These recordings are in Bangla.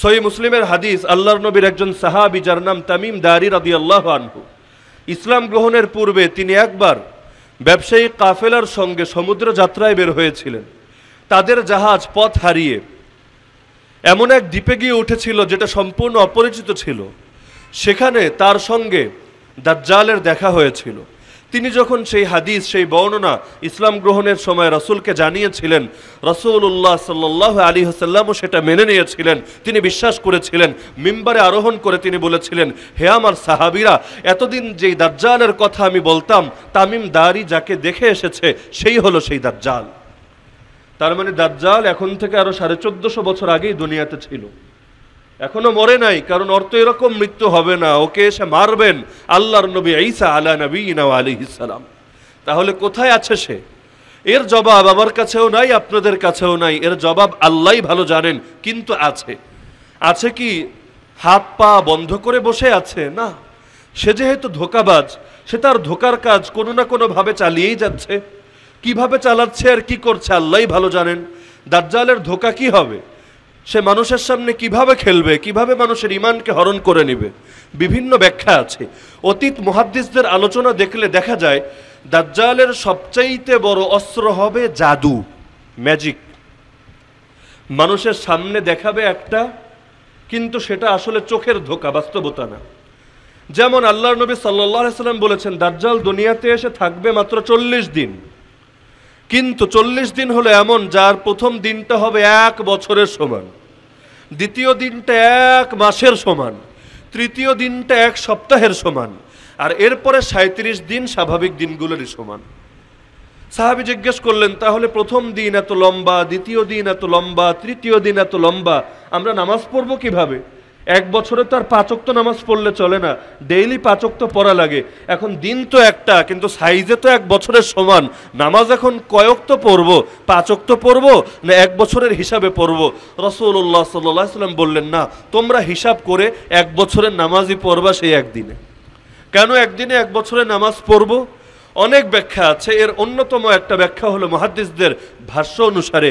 সই মুসলিমের হাদিস আল্লাহর নবীর একজন সাহাবি যার নাম তামিম দারি রাদি আল্লাহ আনহু ইসলাম গ্রহণের পূর্বে তিনি একবার ব্যবসায়ী কাফেলার সঙ্গে সমুদ্র যাত্রায় বের হয়েছিলেন তাদের জাহাজ পথ হারিয়ে এমন এক দ্বীপে গিয়ে উঠেছিল যেটা সম্পূর্ণ অপরিচিত ছিল সেখানে তার সঙ্গে দাজ্জালের দেখা হয়েছিল তিনি যখন সেই হাদিস সেই বর্ণনা ইসলাম গ্রহণের সময় রসুলকে জানিয়েছিলেন উল্লাহ সাল্লাহ আলী হাসাল্লামও সেটা মেনে নিয়েছিলেন তিনি বিশ্বাস করেছিলেন মিম্বারে আরোহণ করে তিনি বলেছিলেন হে আমার সাহাবিরা এতদিন যেই দাজ্জালের কথা আমি বলতাম তামিম দারি যাকে দেখে এসেছে সেই হলো সেই দাজ্জাল তার মানে দাজ্জাল এখন থেকে আরও সাড়ে চোদ্দশো বছর আগেই দুনিয়াতে ছিল এখনো মরে নাই কারণ অর্থ এরকম মৃত্যু হবে না ওকে এসে মারবেন আল্লাহর নবী ঈসা আলা নবী না আলী ইসালাম তাহলে কোথায় আছে সে এর জবাব আমার কাছেও নাই আপনাদের কাছেও নাই এর জবাব আল্লাহ ভালো জানেন কিন্তু আছে আছে কি হাত পা বন্ধ করে বসে আছে না সে যেহেতু ধোকাবাজ সে তার ধোকার কাজ কোনো না কোনোভাবে চালিয়েই যাচ্ছে কিভাবে চালাচ্ছে আর কি করছে আল্লাহ ভালো জানেন দাজ্জালের ধোকা কি হবে সে মানুষের সামনে কিভাবে খেলবে কিভাবে মানুষের ইমানকে হরণ করে নেবে বিভিন্ন ব্যাখ্যা আছে অতীত মহাদ্দিসদের আলোচনা দেখলে দেখা যায় দাজ্জালের সবচাইতে বড় অস্ত্র হবে জাদু ম্যাজিক মানুষের সামনে দেখাবে একটা কিন্তু সেটা আসলে চোখের ধোকা বাস্তবতা না যেমন আল্লাহ নবী সাল্লাহ সাল্লাম বলেছেন দাজ্জাল দুনিয়াতে এসে থাকবে মাত্র চল্লিশ দিন কিন্তু চল্লিশ দিন হলো এমন যার প্রথম দিনটা হবে এক বছরের সমান দ্বিতীয় দিনটা এক মাসের সমান তৃতীয় দিনটা এক সপ্তাহের সমান আর এরপরে সাঁত্রিশ দিন স্বাভাবিক দিনগুলোরই সমান সাহাবি জিজ্ঞেস করলেন তাহলে প্রথম দিন এত লম্বা দ্বিতীয় দিন এত লম্বা তৃতীয় দিন এত লম্বা আমরা নামাজ পড়বো কিভাবে। এক বছরে তো আর তো নামাজ পড়লে চলে না ডেইলি তো পড়া লাগে এখন দিন তো একটা কিন্তু সাইজে তো এক বছরের সমান নামাজ এখন কয়েক তো পড়ব তো পড়ব না এক বছরের হিসাবে পড়ব রসুল্লাহ সাল্লাহ সাল্লাম বললেন না তোমরা হিসাব করে এক বছরের নামাজই পড়বা সেই একদিনে কেন একদিনে এক বছরের নামাজ পড়ব অনেক ব্যাখ্যা আছে এর অন্যতম একটা ব্যাখ্যা হলো মহাদ্দিসদের ভাষ্য অনুসারে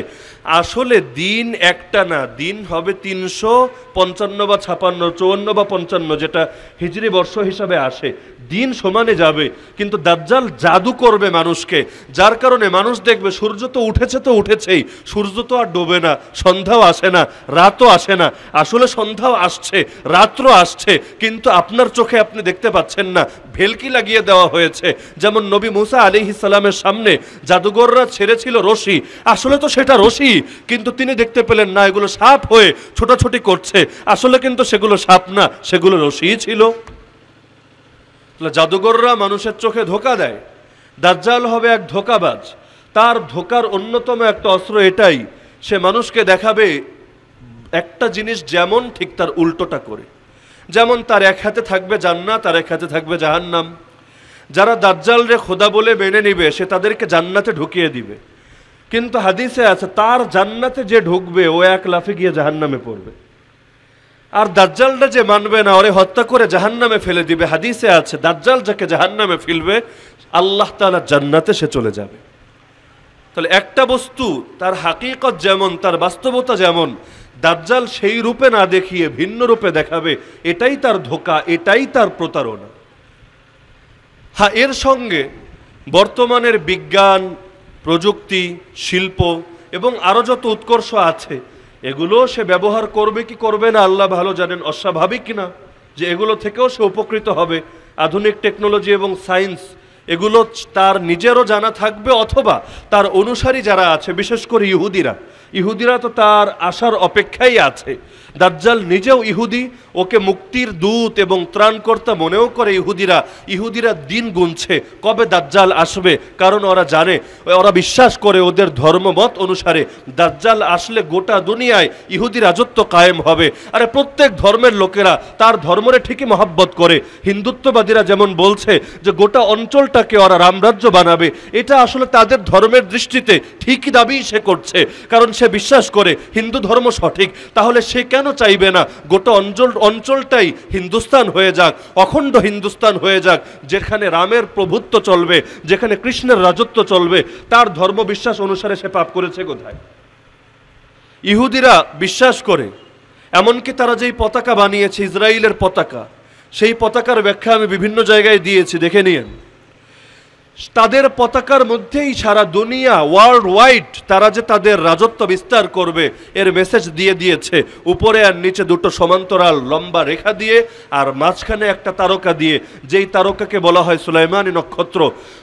আসলে দিন একটা না দিন হবে তিনশো পঞ্চান্ন বা ছাপান্ন চুয়ান্ন বা পঞ্চান্ন যেটা হিজড়ি বর্ষ হিসাবে আসে দিন সমানে যাবে কিন্তু দাজ্জাল জাদু করবে মানুষকে যার কারণে মানুষ দেখবে সূর্য তো উঠেছে তো উঠেছেই সূর্য তো আর ডোবে না সন্ধ্যাও আসে না রাতও আসে না আসলে সন্ধ্যাও আসছে রাত্র আসছে কিন্তু আপনার চোখে আপনি দেখতে পাচ্ছেন না ভেলকি লাগিয়ে দেওয়া হয়েছে যেমন নবী মুসা আলি ইসালামের সামনে জাদুগররা ছেড়েছিল রশি আসলে তো সেটা রশি কিন্তু তিনি দেখতে পেলেন না এগুলো সাপ হয়ে ছোটাছুটি করছে আসলে কিন্তু সেগুলো সাপ না সেগুলো রশি ছিল জাদুগররা মানুষের চোখে ধোকা দেয় দাজ্জাল হবে এক ধোকাবাজ তার ধোকার অন্যতম একটা অস্ত্র এটাই সে মানুষকে দেখাবে একটা জিনিস যেমন ঠিক তার উল্টোটা করে যেমন তার এক হাতে থাকবে জান্নাত আর এক হাতে থাকবে জাহান্নাম যারা দাজ্জাল রে খোদা বলে মেনে নিবে সে তাদেরকে জান্নাতে ঢুকিয়ে দিবে কিন্তু হাদিসে আছে তার জান্নাতে যে ঢুকবে ও এক লাফে গিয়ে জাহান্নামে পড়বে আর দাজ্জালটা যে মানবে না ওরে হত্যা করে জাহান্নামে ফেলে দিবে হাদিসে আছে দাজ্জাল যাকে জাহান্নামে ফেলবে আল্লাহ তালা জান্নাতে সে চলে যাবে তাহলে একটা বস্তু তার হাকিকত যেমন তার বাস্তবতা যেমন দাজ্জাল সেই রূপে না দেখিয়ে ভিন্ন রূপে দেখাবে এটাই তার ধোকা এটাই তার প্রতারণা হ্যাঁ এর সঙ্গে বর্তমানের বিজ্ঞান প্রযুক্তি শিল্প এবং আরও যত উৎকর্ষ আছে এগুলো সে ব্যবহার করবে কি করবে না আল্লাহ ভালো জানেন অস্বাভাবিক না যে এগুলো থেকেও সে উপকৃত হবে আধুনিক টেকনোলজি এবং সায়েন্স এগুলো তার নিজেরও জানা থাকবে অথবা তার অনুসারী যারা আছে বিশেষ করে ইহুদিরা ইহুদিরা তো তার আসার অপেক্ষাই আছে দাজ্জাল নিজেও ইহুদি ওকে মুক্তির দূত এবং ত্রাণকর্তা মনেও করে ইহুদিরা ইহুদিরা দিন গুনছে কবে দাজ্জাল আসবে কারণ ওরা জানে ওরা বিশ্বাস করে ওদের ধর্মমত অনুসারে দাজ্জাল আসলে গোটা দুনিয়ায় ইহুদি রাজত্ব কায়েম হবে আরে প্রত্যেক ধর্মের লোকেরা তার ধর্মরে ঠিকই মহাব্বত করে হিন্দুত্ববাদীরা যেমন বলছে যে গোটা অঞ্চলটাকে ওরা রামরাজ্য বানাবে এটা আসলে তাদের ধর্মের দৃষ্টিতে ঠিকই দাবি সে করছে কারণ সে বিশ্বাস করে হিন্দু ধর্ম সঠিক তাহলে সে কেন চাইবে না গোটা অঞ্চল অঞ্চলটাই হিন্দুস্তান হয়ে যাক অখণ্ড হিন্দুস্তান হয়ে যাক যেখানে রামের প্রভুত্ব চলবে যেখানে কৃষ্ণের রাজত্ব চলবে তার ধর্ম বিশ্বাস অনুসারে সে পাপ করেছে কোথায় ইহুদিরা বিশ্বাস করে এমনকি তারা যেই পতাকা বানিয়েছে ইসরায়েলের পতাকা সেই পতাকার ব্যাখ্যা আমি বিভিন্ন জায়গায় দিয়েছি দেখে নিয়ে তাদের পতাকার মধ্যেই সারা দুনিয়া ওয়ার্ল্ড ওয়াইড তারা যে তাদের রাজত্ব বিস্তার করবে এর মেসেজ দিয়ে দিয়েছে উপরে আর নিচে দুটো সমান্তরাল লম্বা রেখা দিয়ে আর মাঝখানে একটা তারকা দিয়ে যেই তারকাকে বলা হয় সুলাইমানি নক্ষত্র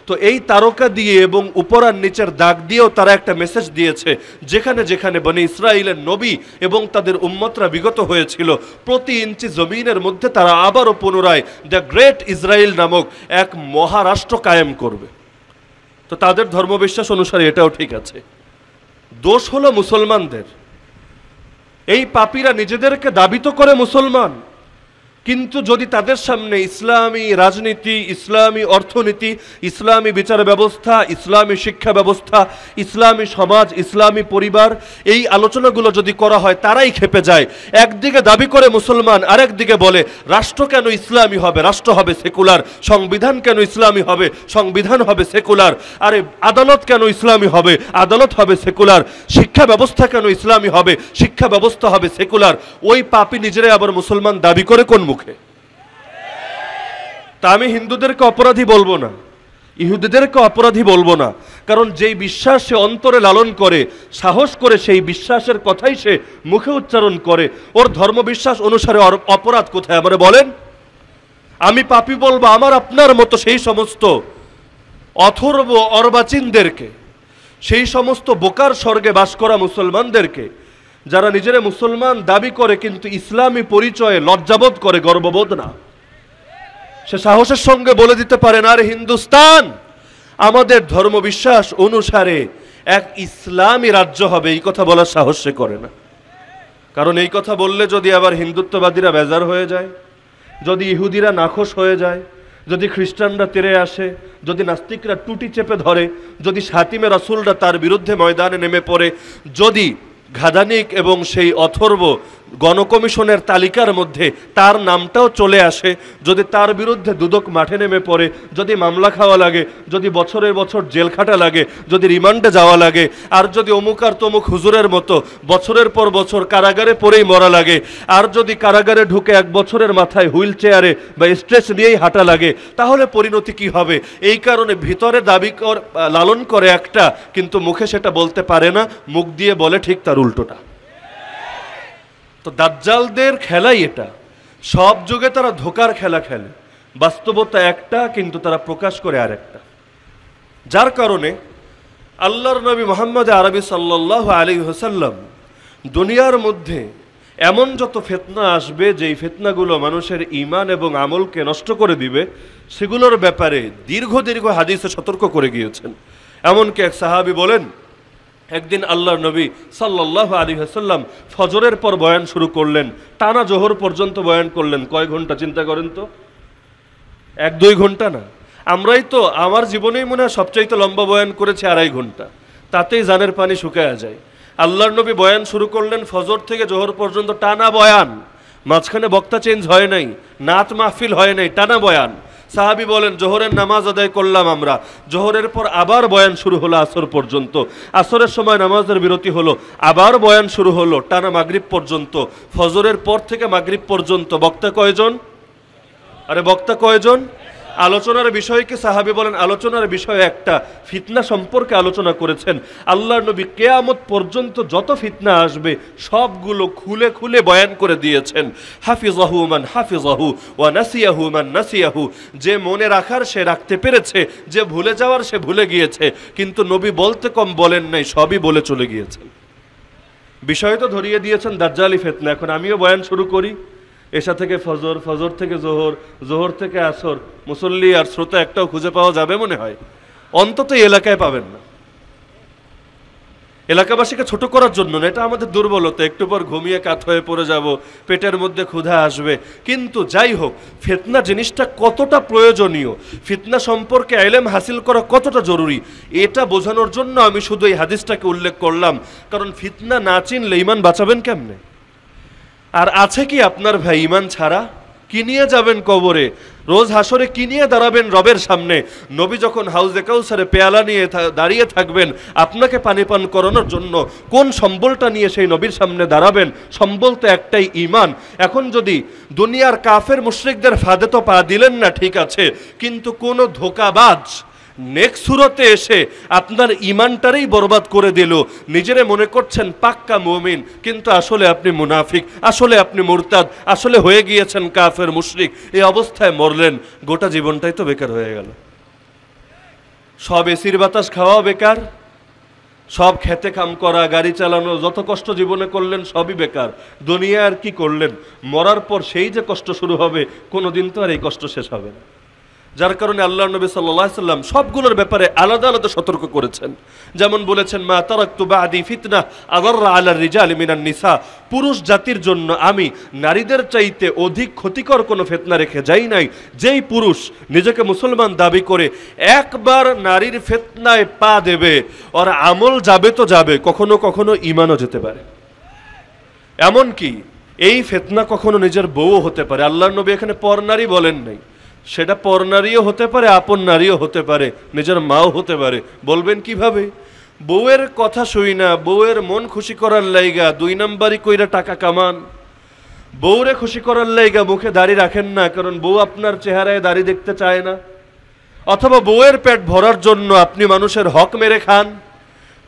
তো এই তারকা দিয়ে এবং উপর আর নিচের দাগ দিয়েও তারা একটা মেসেজ দিয়েছে যেখানে যেখানে বনে ইসরায়েলের নবী এবং তাদের উম্মতরা বিগত হয়েছিল প্রতি ইঞ্চি জমিনের মধ্যে তারা আবারও পুনরায় দ্য গ্রেট ইসরায়েল নামক এক মহারাষ্ট্র কায়েম করবে তো তাদের ধর্মবিশ্বাস অনুসারে এটাও ঠিক আছে দোষ হলো মুসলমানদের এই পাপিরা নিজেদেরকে দাবি তো করে মুসলমান কিন্তু যদি তাদের সামনে ইসলামী রাজনীতি ইসলামী অর্থনীতি ইসলামী বিচার ব্যবস্থা ইসলামী শিক্ষা ব্যবস্থা ইসলামী সমাজ ইসলামী পরিবার এই আলোচনাগুলো যদি করা হয় তারাই খেপে যায় একদিকে দাবি করে মুসলমান আরেকদিকে বলে রাষ্ট্র কেন ইসলামী হবে রাষ্ট্র হবে সেকুলার সংবিধান কেন ইসলামী হবে সংবিধান হবে সেকুলার আরে আদালত কেন ইসলামী হবে আদালত হবে সেকুলার শিক্ষা ব্যবস্থা কেন ইসলামী হবে শিক্ষা ব্যবস্থা হবে সেকুলার ওই পাপি নিজেরাই আবার মুসলমান দাবি করে কোন মুখে তা আমি হিন্দুদেরকে অপরাধী বলবো না ইহুদিদেরকে অপরাধী বলবো না কারণ যেই বিশ্বাস সে অন্তরে লালন করে সাহস করে সেই বিশ্বাসের কথাই সে মুখে উচ্চারণ করে ওর ধর্মবিশ্বাস অনুসারে অপরাধ কোথায় আমার বলেন আমি পাপি বলবো আমার আপনার মতো সেই সমস্ত অথর্ব অর্বাচীনদেরকে সেই সমস্ত বোকার স্বর্গে বাস করা মুসলমানদেরকে যারা নিজেরা মুসলমান দাবি করে কিন্তু ইসলামী পরিচয়ে লজ্জাবোধ করে গর্ববোধ না সে সাহসের সঙ্গে বলে দিতে পারে না আরে হিন্দুস্তান আমাদের ধর্মবিশ্বাস অনুসারে এক ইসলামী রাজ্য হবে এই কথা বলার সাহস সে করে না কারণ এই কথা বললে যদি আবার হিন্দুত্ববাদীরা বেজার হয়ে যায় যদি ইহুদিরা নাখোশ হয়ে যায় যদি খ্রিস্টানরা তেরে আসে যদি নাস্তিকরা টুটি চেপে ধরে যদি সাতিমে রাসুলরা তার বিরুদ্ধে ময়দানে নেমে পড়ে যদি ঘাদানিক এবং সেই অথর্ব গণকমিশনের তালিকার মধ্যে তার নামটাও চলে আসে যদি তার বিরুদ্ধে দুদক মাঠে নেমে পড়ে যদি মামলা খাওয়া লাগে যদি বছরের বছর জেল খাটা লাগে যদি রিমান্ডে যাওয়া লাগে আর যদি অমুক আর তমুক হুজুরের মতো বছরের পর বছর কারাগারে পরেই মরা লাগে আর যদি কারাগারে ঢুকে এক বছরের মাথায় হুইল চেয়ারে বা স্ট্রেচ নিয়েই হাঁটা লাগে তাহলে পরিণতি কি হবে এই কারণে ভিতরে দাবি লালন করে একটা কিন্তু মুখে সেটা বলতে পারে না মুখ দিয়ে বলে ঠিক তার উল্টোটা তো দাজ্জালদের খেলাই এটা সব যুগে তারা ধোকার খেলা খেলে বাস্তবতা একটা কিন্তু তারা প্রকাশ করে আর একটা যার কারণে আল্লাহর নবী মোহাম্মদ আরবি সাল্লাহ আলী হোসাল্লাম দুনিয়ার মধ্যে এমন যত ফেতনা আসবে যেই ফেতনাগুলো মানুষের ইমান এবং আমলকে নষ্ট করে দিবে সেগুলোর ব্যাপারে দীর্ঘ দীর্ঘ হাদিসে সতর্ক করে গিয়েছেন এমনকি এক সাহাবি বলেন একদিন আল্লাহ নবী সাল্লাহ আলী হাসাল্লাম ফজরের পর বয়ান শুরু করলেন টানা জোহর পর্যন্ত বয়ান করলেন কয় ঘন্টা চিন্তা করেন তো এক দুই ঘন্টা না আমরাই তো আমার জীবনেই মনে হয় সবচাইতে লম্বা বয়ান করেছে আড়াই ঘন্টা তাতেই জানের পানি শুকায়া যায় আল্লাহর নবী বয়ান শুরু করলেন ফজর থেকে জোহর পর্যন্ত টানা বয়ান মাঝখানে বক্তা চেঞ্জ হয় নাই নাত মাহফিল হয় নাই টানা বয়ান সাহাবি বলেন জোহরের নামাজ আদায় করলাম আমরা জোহরের পর আবার বয়ান শুরু হলো আসর পর্যন্ত আসরের সময় নামাজের বিরতি হলো আবার বয়ান শুরু হলো টানা মাগরিব পর্যন্ত ফজরের পর থেকে মাগরিব পর্যন্ত বক্তা কয়জন আরে বক্তা কয়জন আলোচনার বিষয়কে সাহাবি বলেন আলোচনার বিষয় একটা ফিতনা সম্পর্কে আলোচনা করেছেন আল্লাহ নবী কেয়ামত পর্যন্ত যত ফিতনা আসবে সবগুলো খুলে খুলে বয়ান করে দিয়েছেন হাফিজ আহমান হাফিজ আহু ওয়া নাসিয়াহু মান নাসিয়াহু যে মনে রাখার সে রাখতে পেরেছে যে ভুলে যাওয়ার সে ভুলে গিয়েছে কিন্তু নবী বলতে কম বলেন নাই সবই বলে চলে গিয়েছেন বিষয় তো ধরিয়ে দিয়েছেন দাজ্জালি ফেতনা এখন আমিও বয়ান শুরু করি এশা থেকে ফজর ফজর থেকে জোহর জোহর থেকে আসর মুসল্লি আর শ্রোতা একটাও খুঁজে পাওয়া যাবে মনে হয় অন্তত এলাকায় পাবেন না এলাকাবাসীকে ছোট করার জন্য না এটা আমাদের দুর্বলতা একটু পর ঘুমিয়ে কাত হয়ে পড়ে যাব পেটের মধ্যে ক্ষুধা আসবে কিন্তু যাই হোক ফেতনা জিনিসটা কতটা প্রয়োজনীয় ফিতনা সম্পর্কে আইলেম হাসিল করা কতটা জরুরি এটা বোঝানোর জন্য আমি শুধু এই হাদিসটাকে উল্লেখ করলাম কারণ ফিতনা না চিনলে ইমান বাঁচাবেন কেমনে আর আছে কি আপনার ভাই ইমান ছাড়া কি নিয়ে যাবেন কবরে রোজ হাসরে কি নিয়ে দাঁড়াবেন রবের সামনে নবী যখন হাউজে কাউসারে পেয়ালা নিয়ে দাঁড়িয়ে থাকবেন আপনাকে পানি পান করানোর জন্য কোন সম্বলটা নিয়ে সেই নবীর সামনে দাঁড়াবেন সম্বল তো একটাই ইমান এখন যদি দুনিয়ার কাফের মুশ্রিকদের ফাঁদে তো পা দিলেন না ঠিক আছে কিন্তু কোনো ধোকাবাজ নেক সুরতে এসে আপনার ইমানটারেই বরবাদ করে দিল নিজেরে মনে করছেন পাক্কা মুমিন কিন্তু আসলে আপনি মুনাফিক আসলে আপনি মোরতাদ আসলে হয়ে গিয়েছেন কাফের মুশরিক এই অবস্থায় মরলেন গোটা জীবনটাই তো বেকার হয়ে গেল সব এসির বাতাস খাওয়াও বেকার সব খেতে কাম করা গাড়ি চালানো যত কষ্ট জীবনে করলেন সবই বেকার দুনিয়া আর কি করলেন মরার পর সেই যে কষ্ট শুরু হবে কোনো দিন তো আর এই কষ্ট শেষ হবে না যার কারণে আল্লাহ নবী সাল্লাহ সাল্লাম সবগুলোর ব্যাপারে আলাদা আলাদা সতর্ক করেছেন যেমন বলেছেন মা তু বা আদি ফিতনা আদার আল্লাহ রিজা মিনান নিসা পুরুষ জাতির জন্য আমি নারীদের চাইতে অধিক ক্ষতিকর কোনো ফেতনা রেখে যাই নাই যেই পুরুষ নিজেকে মুসলমান দাবি করে একবার নারীর ফেতনায় পা দেবে আর আমল যাবে তো যাবে কখনো কখনো ইমানও যেতে পারে এমনকি এই ফেতনা কখনো নিজের বউও হতে পারে আল্লাহ নবী এখানে পর নারী বলেন নাই সেটা পর নারীও হতে পারে আপন নারীও হতে পারে নিজের মাও হতে পারে বলবেন কিভাবে বউয়ের কথা শুই না বউয়ের মন খুশি করার লাইগা দুই নাম্বারই কইরা টাকা কামান বউরে খুশি করার লাইগা মুখে দাড়ি রাখেন না কারণ বউ আপনার চেহারায় দাড়ি দেখতে চায় না অথবা বউয়ের পেট ভরার জন্য আপনি মানুষের হক মেরে খান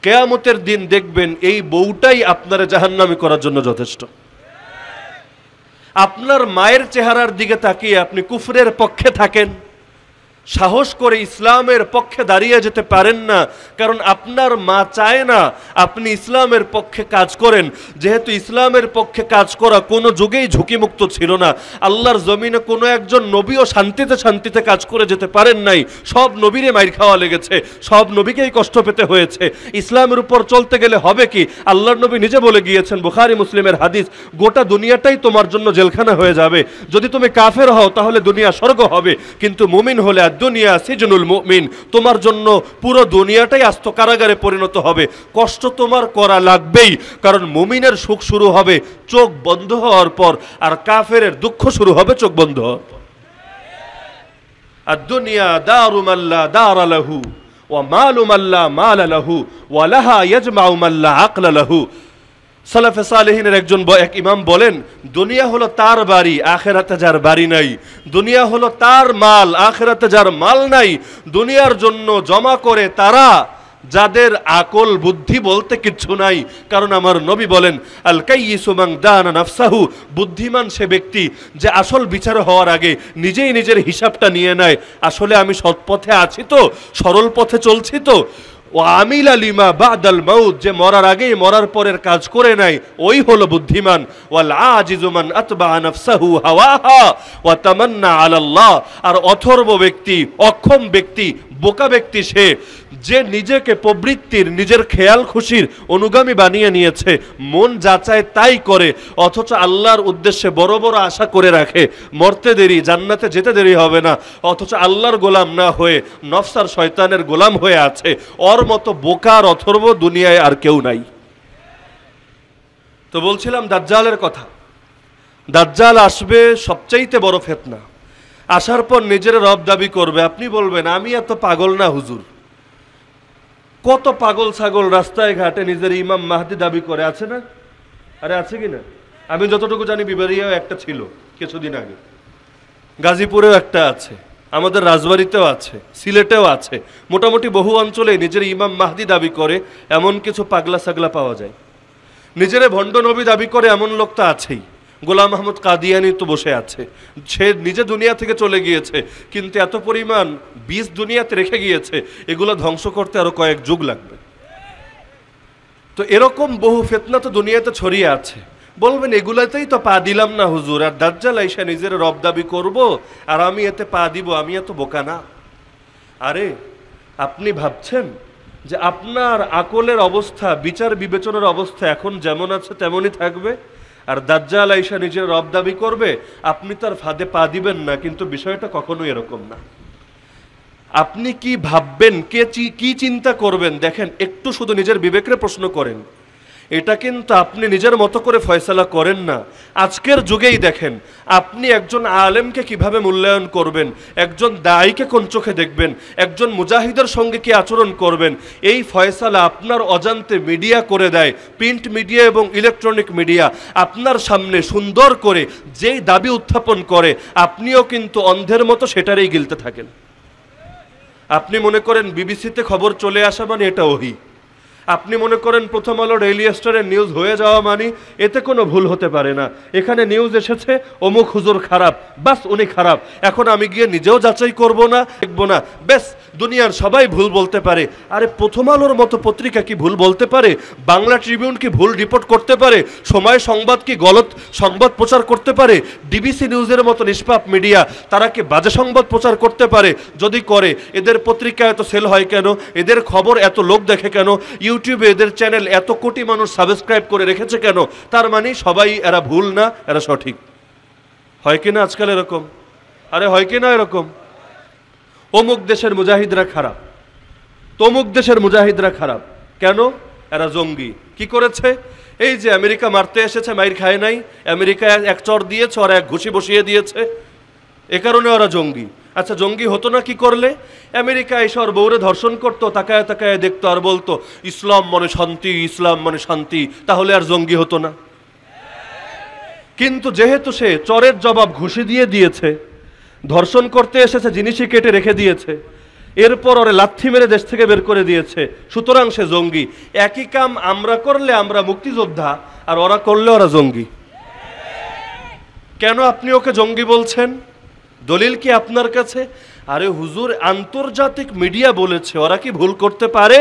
কেয়ামতের দিন দেখবেন এই বউটাই আপনারা জাহান্নামি করার জন্য যথেষ্ট আপনার মায়ের চেহারার দিকে তাকিয়ে আপনি কুফরের পক্ষে থাকেন সাহস করে ইসলামের পক্ষে দাঁড়িয়ে যেতে পারেন না কারণ আপনার মা চায় না আপনি ইসলামের পক্ষে কাজ করেন যেহেতু ইসলামের পক্ষে কাজ করা কোনো যুগেই ঝুঁকিমুক্ত ছিল না আল্লাহর জমিনে কোনো একজন নবীও শান্তিতে শান্তিতে কাজ করে যেতে পারেন নাই সব নবীরে মাইর খাওয়া লেগেছে সব নবীকেই কষ্ট পেতে হয়েছে ইসলামের উপর চলতে গেলে হবে কি আল্লাহর নবী নিজে বলে গিয়েছেন বুখারি মুসলিমের হাদিস গোটা দুনিয়াটাই তোমার জন্য জেলখানা হয়ে যাবে যদি তুমি কাফের হও তাহলে দুনিয়া স্বর্গ হবে কিন্তু মুমিন হলে দুনিয়া সিজনুল মুমিন তোমার জন্য পুরো দুনিয়াটাই আস্ত কারাগারে পরিণত হবে কষ্ট তোমার করা লাগবেই কারণ মুমিনের সুখ শুরু হবে চোখ বন্ধ হওয়ার পর আর কাফের দুঃখ শুরু হবে চোখ বন্ধ আর দুনিয়া দার দারালাহু ও আলাহা মালালাহু ওয়ালাহা আকলা আকলালাহু সালাফে সালেহিনের একজন এক ইমাম বলেন দুনিয়া হলো তার বাড়ি আখেরাতে যার বাড়ি নাই দুনিয়া হলো তার মাল আখেরাতে যার মাল নাই দুনিয়ার জন্য জমা করে তারা যাদের আকল বুদ্ধি বলতে কিচ্ছু নাই কারণ আমার নবী বলেন আলকাইসুমাং দান নাফসাহু বুদ্ধিমান সে ব্যক্তি যে আসল বিচার হওয়ার আগে নিজেই নিজের হিসাবটা নিয়ে নেয় আসলে আমি সৎপথে আছি তো সরল পথে চলছি তো ও আমিল আলিমা বাদাল মাউদ যে মরার আগে মরার পরের কাজ করে নাই ওই হলো বুদ্ধিমান ওয়াল আজিজুমান আতবা নাফসাহু হাওয়াহা ওয়া তামান্না আলাল্লাহ আর অথর্ব ব্যক্তি অক্ষম ব্যক্তি বোকা ব্যক্তি সে যে নিজেকে প্রবৃত্তির নিজের খেয়াল খুশির অনুগামী বানিয়ে নিয়েছে মন যাচায় তাই করে অথচ আল্লাহর উদ্দেশ্যে বড় বড় আশা করে রাখে মরতে দেরি জান্নাতে যেতে দেরি হবে না অথচ আল্লাহর গোলাম না হয়ে নফসার শয়তানের গোলাম হয়ে আছে ওর মতো বোকার অথর্ব দুনিয়ায় আর কেউ নাই তো বলছিলাম দাজ্জালের কথা দাজ্জাল আসবে সবচাইতে বড় ফেতনা আসার পর নিজের রব দাবি করবে আপনি বলবেন আমি এত পাগল না হুজুর কত পাগল ছাগল রাস্তায় ঘাটে নিজের ইমাম মাহাদি দাবি করে আছে না আরে আছে কি না আমি যতটুকু জানি বিবারিয়াও একটা ছিল কিছুদিন আগে গাজীপুরেও একটা আছে আমাদের রাজবাড়িতেও আছে সিলেটেও আছে মোটামুটি বহু অঞ্চলে নিজের ইমাম মাহাদি দাবি করে এমন কিছু পাগলা সাগলা পাওয়া যায় নিজেরা ভণ্ড নবী দাবি করে এমন লোক তো আছেই গোলাম মাহমুদ কাদিয়ানি তো বসে আছে সে নিজে দুনিয়া থেকে চলে গিয়েছে কিন্তু এত পরিমাণ বীজ দুনিয়াতে রেখে গিয়েছে এগুলো ধ্বংস করতে আরও কয়েক যুগ লাগবে তো এরকম বহু ফেতনা তো দুনিয়াতে ছড়িয়ে আছে বলবেন এগুলাতেই তো পা দিলাম না হুজুর আর দাজ্জাল আইসা নিজের রব দাবি করবো আর আমি এতে পা দিব আমি এত বোকা না আরে আপনি ভাবছেন যে আপনার আকলের অবস্থা বিচার বিবেচনার অবস্থা এখন যেমন আছে তেমনই থাকবে আর দাজ্জাল আইসা নিজের রব দাবি করবে আপনি তার ফাঁদে পা দিবেন না কিন্তু বিষয়টা কখনো এরকম না আপনি কি ভাববেন কে কি চিন্তা করবেন দেখেন একটু শুধু নিজের বিবেকরে প্রশ্ন করেন এটা কিন্তু আপনি নিজের মতো করে ফয়সালা করেন না আজকের যুগেই দেখেন আপনি একজন আলেমকে কিভাবে মূল্যায়ন করবেন একজন দায়ীকে কোন চোখে দেখবেন একজন মুজাহিদের সঙ্গে কি আচরণ করবেন এই ফয়সালা আপনার অজান্তে মিডিয়া করে দেয় প্রিন্ট মিডিয়া এবং ইলেকট্রনিক মিডিয়া আপনার সামনে সুন্দর করে যেই দাবি উত্থাপন করে আপনিও কিন্তু অন্ধের মতো সেটারই গিলতে থাকেন আপনি মনে করেন বিবিসিতে খবর চলে আসা মানে এটা ওহি আপনি মনে করেন প্রথম আলো ডেইলি স্টারের নিউজ হয়ে যাওয়া মানি এতে কোনো ভুল হতে পারে না এখানে নিউজ এসেছে অমুক হুজুর খারাপ বাস উনি খারাপ এখন আমি গিয়ে নিজেও যাচাই করব না দেখবো না বেশ দুনিয়ার সবাই ভুল বলতে পারে আরে প্রথম আলোর মতো পত্রিকা কি ভুল বলতে পারে বাংলা ট্রিবিউন কি ভুল রিপোর্ট করতে পারে সময় সংবাদ কি গলত সংবাদ প্রচার করতে পারে ডিবিসি নিউজের মতো নিষ্পাপ মিডিয়া তারা কি বাজে সংবাদ প্রচার করতে পারে যদি করে এদের পত্রিকা এত সেল হয় কেন এদের খবর এত লোক দেখে কেন ইউ ইউটিউবে এদের চ্যানেল এত কোটি মানুষ সাবস্ক্রাইব করে রেখেছে কেন তার মানে সবাই এরা ভুল না এরা সঠিক হয় কি না আজকাল এরকম আরে হয় কি না এরকম অমুক দেশের মুজাহিদরা খারাপ তমুক দেশের মুজাহিদরা খারাপ কেন এরা জঙ্গি কি করেছে এই যে আমেরিকা মারতে এসেছে মাইর খায় নাই আমেরিকা এক চর দিয়েছে আর এক ঘুষি বসিয়ে দিয়েছে এ কারণে ওরা জঙ্গি আচ্ছা জঙ্গি হতো না কি করলে আমেরিকা এসে ওর বউরে ধর্ষণ করতো তাকায় তাকায় দেখতো আর বলতো ইসলাম মানে শান্তি ইসলাম মানে শান্তি তাহলে আর জঙ্গি হতো না কিন্তু যেহেতু সে চরের জবাব ঘুষি দিয়ে দিয়েছে ধর্ষণ করতে এসেছে জিনিসই কেটে রেখে দিয়েছে এরপর ওরে লাথি মেরে দেশ থেকে বের করে দিয়েছে সুতরাং সে জঙ্গি একই কাম আমরা করলে আমরা মুক্তিযোদ্ধা আর ওরা করলে ওরা জঙ্গি কেন আপনি ওকে জঙ্গি বলছেন দলিল কি আপনার কাছে আরে হুজুর আন্তর্জাতিক মিডিয়া বলেছে ওরা কি ভুল করতে পারে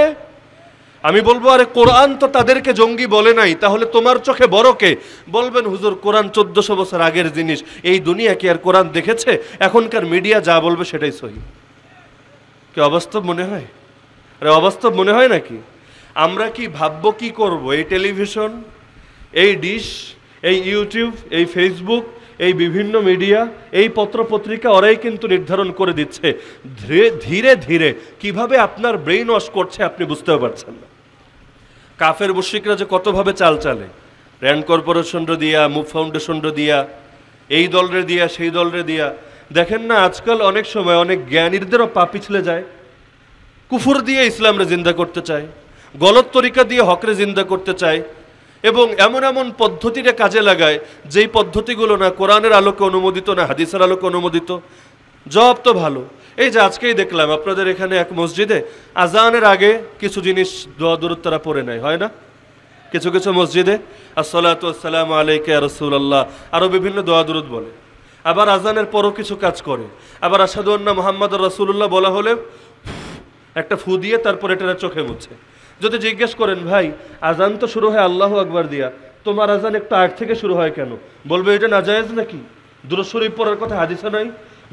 আমি বলবো আরে কোরআন তো তাদেরকে জঙ্গি বলে নাই তাহলে তোমার চোখে বড় কে বলবেন হুজুর কোরআন চোদ্দশো বছর আগের জিনিস এই দুনিয়া কি আর কোরআন দেখেছে এখনকার মিডিয়া যা বলবে সেটাই সহি কি অবাস্তব মনে হয় আরে অবাস্তব মনে হয় নাকি আমরা কি ভাবব কি করব এই টেলিভিশন এই ডিশ এই ইউটিউব এই ফেসবুক এই বিভিন্ন মিডিয়া এই পত্রপত্রিকা ওরাই কিন্তু নির্ধারণ করে দিচ্ছে ধীরে ধীরে কিভাবে আপনার ব্রেইন ওয়াশ করছে আপনি বুঝতেও পারছেন না কাফের বসিকরা যে কতভাবে চাল চালে র্যান্ড কর্পোরেশনরে দিয়া মুভ ফাউন্ডেশনরে দিয়া এই দলরে দিয়া সেই দলরে দিয়া দেখেন না আজকাল অনেক সময় অনেক জ্ঞানীদেরও পা পিছলে যায় কুফুর দিয়ে ইসলামরে জিন্দা করতে চায় গলত তরিকা দিয়ে হকরে জিন্দা করতে চায় এবং এমন এমন পদ্ধতিটা কাজে লাগায় যেই পদ্ধতিগুলো না কোরআনের আলোকে অনুমোদিত না হাদিসের আলোকে অনুমোদিত জব তো ভালো এই যে আজকেই দেখলাম আপনাদের এখানে এক মসজিদে আজানের আগে কিছু জিনিস দোয়া দূরত তারা পড়ে নেয় হয় না কিছু কিছু মসজিদে আসসালাতু আসসালাম আলাইকে রসুল্লাহ আরও বিভিন্ন দোয়া দূরত বলে আবার আজানের পরও কিছু কাজ করে আবার আসাদুন্না মোহাম্মদ রসুল্লাহ বলা হলে একটা ফু দিয়ে তারপর এটা চোখে মুছে যদি জিজ্ঞেস করেন ভাই আজান তো শুরু হয় আল্লাহ আকবার দিয়া তোমার আজান একটু আগ থেকে শুরু হয় কেন বলবে এটা নাজায়জ নাকি দূরস্বরী পড়ার কথা হাদিসা নাই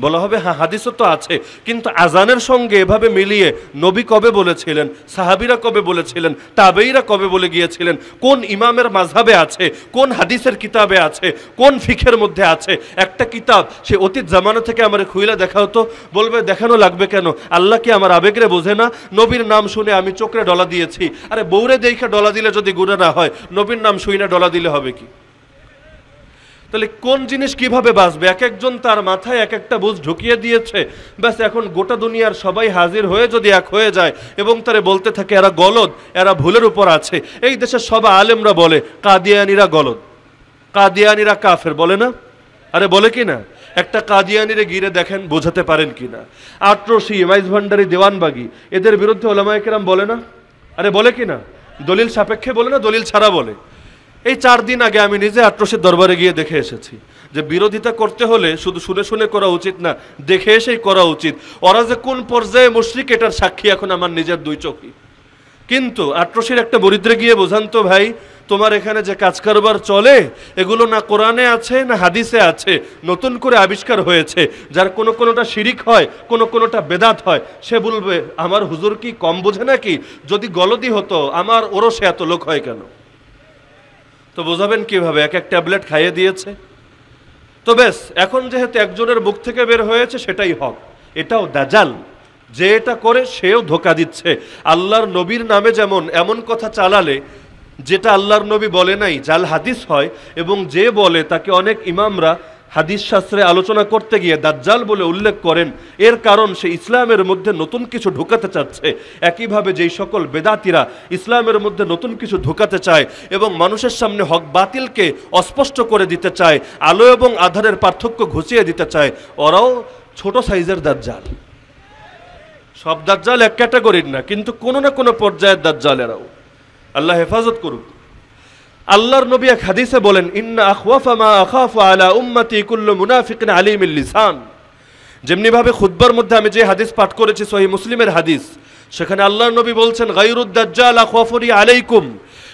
বলা হবে হ্যাঁ হাদিসও তো আছে কিন্তু আজানের সঙ্গে এভাবে মিলিয়ে নবী কবে বলেছিলেন সাহাবিরা কবে বলেছিলেন তাবেইরা কবে বলে গিয়েছিলেন কোন ইমামের মাঝাবে আছে কোন হাদিসের কিতাবে আছে কোন ফিখের মধ্যে আছে একটা কিতাব সে অতীত জামানা থেকে আমার খুইলা দেখা হতো বলবে দেখানো লাগবে কেন আল্লাহ কি আমার আবেগরে বোঝে না নবীর নাম শুনে আমি চোখরে ডলা দিয়েছি আরে বৌরে দেখে ডলা দিলে যদি গুণে না হয় নবীর নাম শুই না ডলা দিলে হবে কি তাহলে কোন জিনিস কিভাবে বাঁচবে এক একজন তার মাথায় এক একটা বুঝ ঢুকিয়ে দিয়েছে ব্যাস এখন গোটা দুনিয়ার সবাই হাজির হয়ে যদি এক হয়ে যায় এবং তারা বলতে থাকে এরা গলদ এরা ভুলের উপর আছে এই দেশের সব আলেমরা বলে কাদিয়ানিরা গলদ কাদিয়ানিরা কাফের বলে না আরে বলে কি না একটা কাদিয়ানিরে গিরে দেখেন বোঝাতে পারেন কি না আট্রসি এমাইজ ভান্ডারি দেওয়ানবাগি এদের বিরুদ্ধে ওলামায়কেরাম বলে না আরে বলে কি না দলিল সাপেক্ষে বলে না দলিল ছাড়া বলে এই চার দিন আগে আমি নিজে আট্রসের দরবারে গিয়ে দেখে এসেছি যে বিরোধিতা করতে হলে শুধু শুনে শুনে করা উচিত না দেখে এসেই করা উচিত ওরা যে কোন পর্যায়ে মুশ্রিক এটার সাক্ষী এখন আমার নিজের দুই চোখই কিন্তু আট্রসির একটা বরিদ্রে গিয়ে বোঝান তো ভাই তোমার এখানে যে কাজ কারবার চলে এগুলো না কোরআনে আছে না হাদিসে আছে নতুন করে আবিষ্কার হয়েছে যার কোনো কোনোটা শিরিক হয় কোনো কোনোটা বেদাত হয় সে বলবে আমার হুজুর কি কম বোঝে নাকি যদি গলদি হতো আমার ওরসে এত লোক হয় কেন তো বোঝাবেন কিভাবে এক এক ট্যাবলেট খাইয়ে দিয়েছে তো বেশ এখন যেহেতু একজনের মুখ থেকে বের হয়েছে সেটাই হক এটাও দাজাল যে এটা করে সেও ধোকা দিচ্ছে আল্লাহর নবীর নামে যেমন এমন কথা চালালে যেটা আল্লাহর নবী বলে নাই জাল হাদিস হয় এবং যে বলে তাকে অনেক ইমামরা হাদিস শাস্ত্রে আলোচনা করতে গিয়ে দাজ্জাল বলে উল্লেখ করেন এর কারণ সে ইসলামের মধ্যে নতুন কিছু ঢোকাতে চাচ্ছে একইভাবে যেই সকল বেদাতিরা ইসলামের মধ্যে নতুন কিছু ঢোকাতে চায় এবং মানুষের সামনে হক বাতিলকে অস্পষ্ট করে দিতে চায় আলো এবং আধারের পার্থক্য ঘুষিয়ে দিতে চায় ওরাও ছোট সাইজের দাজ্জাল সব দাজ্জাল এক ক্যাটাগরির না কিন্তু কোনো না কোনো পর্যায়ের দাজ্জাল এরাও আল্লাহ হেফাজত করুক আল্লাহর নবী এক হাদিসে বলেন ইন্না আখওয়াফা মা আখাফু আলা উম্মতি কুল্লু মুনাফিকিন আলিমিল লিসান যেমনিভাবে খুদ্বার মধ্যে আমি যে হাদিস পাঠ করেছি সহি মুসলিমের হাদিস সেখানে আল্লাহর নবী বলছেন গাইরুদ্দাজ্জাল আখওয়াফুরি আলাইকুম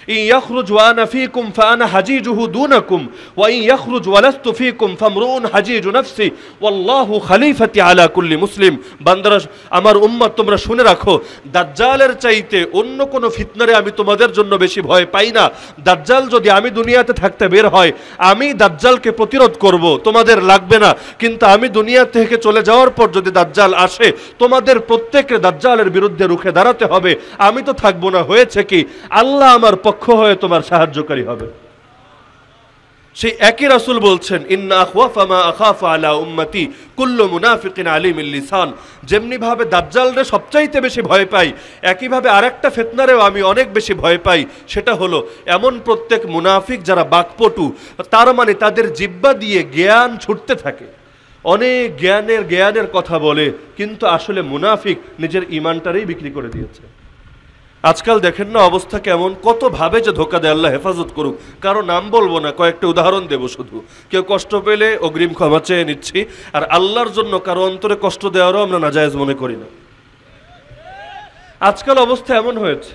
يخرج فيكم حجيجه دونكم يخرج ولست فيكم فامرؤ حجيج نفسي والله خليفتي على كل مسلم তোমরা শুনে রাখো দাজ্জালের চাইতে অন্য ফিতনারে আমি তোমাদের জন্য বেশি ভয় পাই না দাজ্জাল যদি আমি দুনিয়াতে থাকতে বের হয় আমি দাজ্জালকে প্রতিরোধ করব তোমাদের লাগবে না কিন্তু আমি দুনিয়া থেকে চলে যাওয়ার পর যদি দাজ্জাল আসে তোমাদের প্রত্যেকের দাজ্জালের বিরুদ্ধে রুখে দাঁড়াতে হবে আমি তো থাকবো না হয়েছে কি আল্লাহ আমার পক্ষে পক্ষ হয়ে তোমার সাহায্যকারী হবে সেই একই রাসুল বলছেন ইন্না আখাফা আলা উম্মতি মুনাফিকিন যেমনিভাবে দাজ্জালরে সবচাইতে বেশি ভয় পাই একইভাবে আরেকটা ফেতনারেও আমি অনেক বেশি ভয় পাই সেটা হলো এমন প্রত্যেক মুনাফিক যারা বাকপটু তার মানে তাদের জিব্বা দিয়ে জ্ঞান ছুটতে থাকে অনেক জ্ঞানের জ্ঞানের কথা বলে কিন্তু আসলে মুনাফিক নিজের ইমানটারেই বিক্রি করে দিয়েছে আজকাল দেখেন না অবস্থা কেমন কতভাবে যে ধোকা দেয় আল্লাহ হেফাজত করুক কারো নাম বলবো না কয়েকটা উদাহরণ দেব শুধু কেউ কষ্ট পেলে অগ্রিম ক্ষমা চেয়ে নিচ্ছি আর আল্লাহর জন্য কারো অন্তরে কষ্ট দেওয়ারও আমরা নাজায়জ মনে করি না আজকাল অবস্থা এমন হয়েছে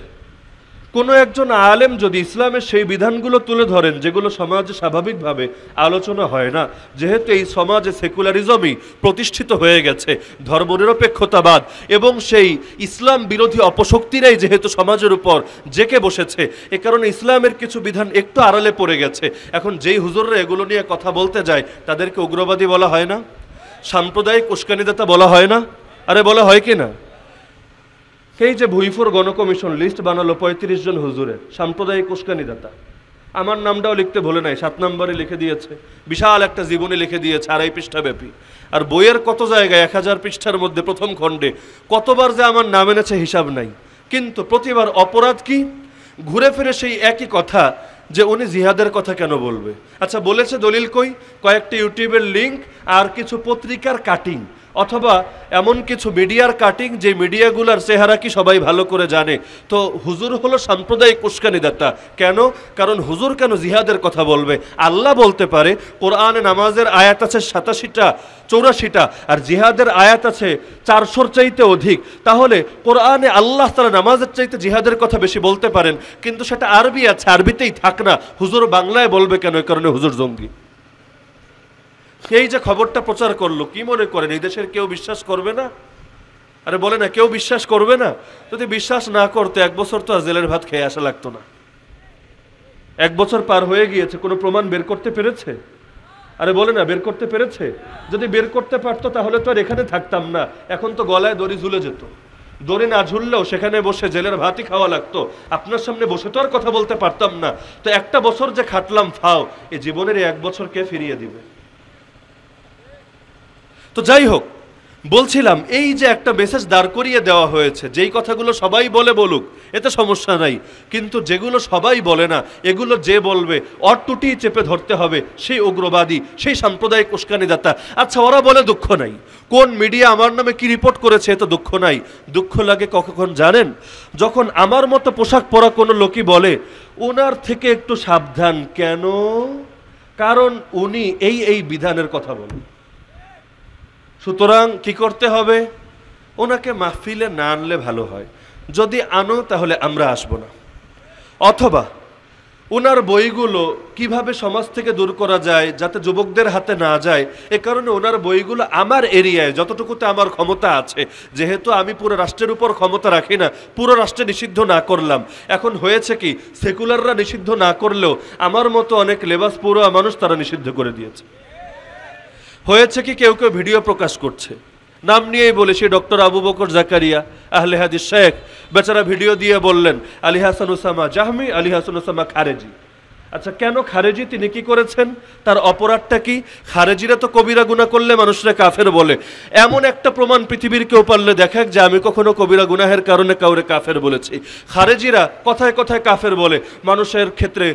কোনো একজন আলেম যদি ইসলামের সেই বিধানগুলো তুলে ধরেন যেগুলো সমাজে স্বাভাবিকভাবে আলোচনা হয় না যেহেতু এই সমাজে সেকুলারিজমই প্রতিষ্ঠিত হয়ে গেছে ধর্মনিরপেক্ষতাবাদ এবং সেই ইসলাম বিরোধী অপশক্তিরাই যেহেতু সমাজের উপর জেকে বসেছে এ কারণে ইসলামের কিছু বিধান একটু আড়ালে পড়ে গেছে এখন যেই হুজুররা এগুলো নিয়ে কথা বলতে যায় তাদেরকে উগ্রবাদী বলা হয় না সাম্প্রদায়িক উস্কানিদাতা বলা হয় না আরে বলা হয় কি না সেই যে ভুইফোর গণকমিশন লিস্ট বানালো পঁয়ত্রিশ জন হুজুরের সাম্প্রদায়িক উস্কানিদাতা আমার নামটাও লিখতে ভুলে নাই সাত নম্বরে লিখে দিয়েছে বিশাল একটা জীবনী লিখে দিয়েছে আড়াই পৃষ্ঠা ব্যাপী আর বইয়ের কত জায়গায় এক হাজার পৃষ্ঠার মধ্যে প্রথম খণ্ডে কতবার যে আমার নাম এনেছে হিসাব নাই কিন্তু প্রতিবার অপরাধ কি ঘুরে ফিরে সেই একই কথা যে উনি জিহাদের কথা কেন বলবে আচ্ছা বলেছে দলিল কই কয়েকটি ইউটিউবের লিঙ্ক আর কিছু পত্রিকার কাটিং অথবা এমন কিছু মিডিয়ার কাটিং যে মিডিয়াগুলার চেহারা কি সবাই ভালো করে জানে তো হুজুর হলো সাম্প্রদায়িক দাতা কেন কারণ হুজুর কেন জিহাদের কথা বলবে আল্লাহ বলতে পারে কোরআন নামাজের আয়াত আছে সাতাশিটা চৌরাশিটা আর জিহাদের আয়াত আছে চারশোর চাইতে অধিক তাহলে কোরআনে আল্লাহ তারা নামাজের চাইতে জিহাদের কথা বেশি বলতে পারেন কিন্তু সেটা আরবি আছে আরবিতেই থাক না হুজুর বাংলায় বলবে কেন এ কারণে হুজুর জঙ্গি এই যে খবরটা প্রচার করলো কি মনে করেন এই দেশের কেউ বিশ্বাস করবে না আরে বলে না কেউ বিশ্বাস করবে না যদি বিশ্বাস না করতো এক বছর তো আর জেলের ভাত খেয়ে আসা লাগতো না এক বছর পার হয়ে গিয়েছে কোনো প্রমাণ বের করতে পেরেছে আরে বলে না বের করতে পেরেছে যদি বের করতে পারতো তাহলে তো আর এখানে থাকতাম না এখন তো গলায় দড়ি ঝুলে যেত দড়ি না ঝুললেও সেখানে বসে জেলের ভাতই খাওয়া লাগতো আপনার সামনে বসে তো আর কথা বলতে পারতাম না তো একটা বছর যে খাটলাম ফাও এই জীবনের এক বছরকে ফিরিয়ে দিবে তো যাই হোক বলছিলাম এই যে একটা মেসেজ দাঁড় করিয়ে দেওয়া হয়েছে যেই কথাগুলো সবাই বলে বলুক এতে সমস্যা নাই কিন্তু যেগুলো সবাই বলে না এগুলো যে বলবে অটুটি চেপে ধরতে হবে সেই উগ্রবাদী সেই সাম্প্রদায়িক উস্কানিদাতা আচ্ছা ওরা বলে দুঃখ নাই কোন মিডিয়া আমার নামে কি রিপোর্ট করেছে এতে দুঃখ নাই দুঃখ লাগে কখন জানেন যখন আমার মতো পোশাক পরা কোনো লোকই বলে ওনার থেকে একটু সাবধান কেন কারণ উনি এই এই বিধানের কথা বলেন সুতরাং কি করতে হবে ওনাকে মাহফিলে না আনলে ভালো হয় যদি আনো তাহলে আমরা আসব না অথবা ওনার বইগুলো কিভাবে সমাজ থেকে দূর করা যায় যাতে যুবকদের হাতে না যায় এ কারণে ওনার বইগুলো আমার এরিয়ায় যতটুকুতে আমার ক্ষমতা আছে যেহেতু আমি পুরো রাষ্ট্রের উপর ক্ষমতা রাখি না পুরো রাষ্ট্রে নিষিদ্ধ না করলাম এখন হয়েছে কি সেকুলাররা নিষিদ্ধ না করলেও আমার মতো অনেক লেবাস পুরো মানুষ তারা নিষিদ্ধ করে দিয়েছে হয়েছে কি কেউ কেউ ভিডিও প্রকাশ করছে নাম নিয়েই বলেছি ডক্টর আবু বকর জাকারিয়া আহলে হাদিস শেখ বেচারা ভিডিও দিয়ে বললেন আলী হাসান ওসামা জাহমি আলী হাসান ওসামা খারেজি আচ্ছা কেন খারেজি তিনি কি করেছেন তার অপরাধটা কি খারেজিরা তো কবিরা গুণা করলে মানুষরা কাফের বলে এমন একটা প্রমাণ পৃথিবীর কেউ পারলে দেখাক যে আমি কখনো কবিরা গুনাহের কারণে কাউরে কাফের বলেছি খারেজিরা কথায় কথায় কাফের বলে মানুষের ক্ষেত্রে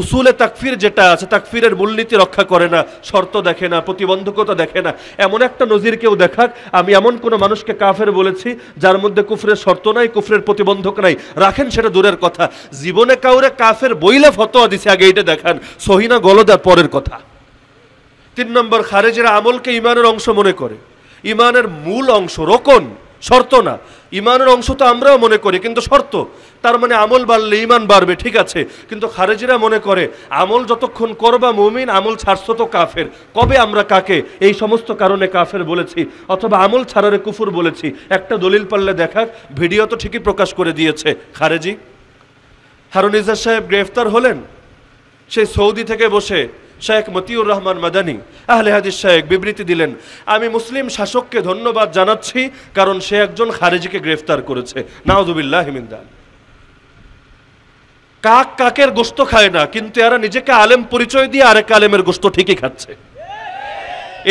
উসুলে তাকফির যেটা আছে তাকফিরের মূলনীতি রক্ষা করে না শর্ত দেখে না প্রতিবন্ধকতা দেখে না এমন একটা নজির কেউ দেখাক আমি এমন কোনো মানুষকে কাফের বলেছি যার মধ্যে কুফরের শর্ত নাই কুফরের প্রতিবন্ধক নাই রাখেন সেটা দূরের কথা জীবনে কাউরে কাফের বইলে ফতোয়া দিছে আগে এটা দেখান সহিনা গলদার পরের কথা তিন নম্বর খারেজেরা আমলকে ইমানের অংশ মনে করে ইমানের মূল অংশ রোকন শর্ত না ইমানের অংশ তো আমরাও মনে করি কিন্তু শর্ত তার মানে আমল বাড়লে ইমান বাড়বে ঠিক আছে কিন্তু খারেজিরা মনে করে আমল যতক্ষণ করবা মুমিন আমল ছাড়ছ তো কাফের কবে আমরা কাকে এই সমস্ত কারণে কাফের বলেছি অথবা আমল ছাড়ারে কুফুর বলেছি একটা দলিল পারলে দেখাক ভিডিও তো ঠিকই প্রকাশ করে দিয়েছে খারেজি হারুনিজা সাহেব গ্রেফতার হলেন সেই সৌদি থেকে বসে শেখ মতিউর রহমান মাদানী আহলে হাদিস শেখ বিবৃতি দিলেন আমি মুসলিম শাসককে ধন্যবাদ জানাচ্ছি কারণ সে একজন খারেজিকে গ্রেফতার করেছে নাওদুবিল্লাহ হিমিন্দান কাক কাকের গোস্ত খায় না কিন্তু এরা নিজেকে আলেম পরিচয় দিয়ে আরেক আলেমের গোস্ত ঠিকই খাচ্ছে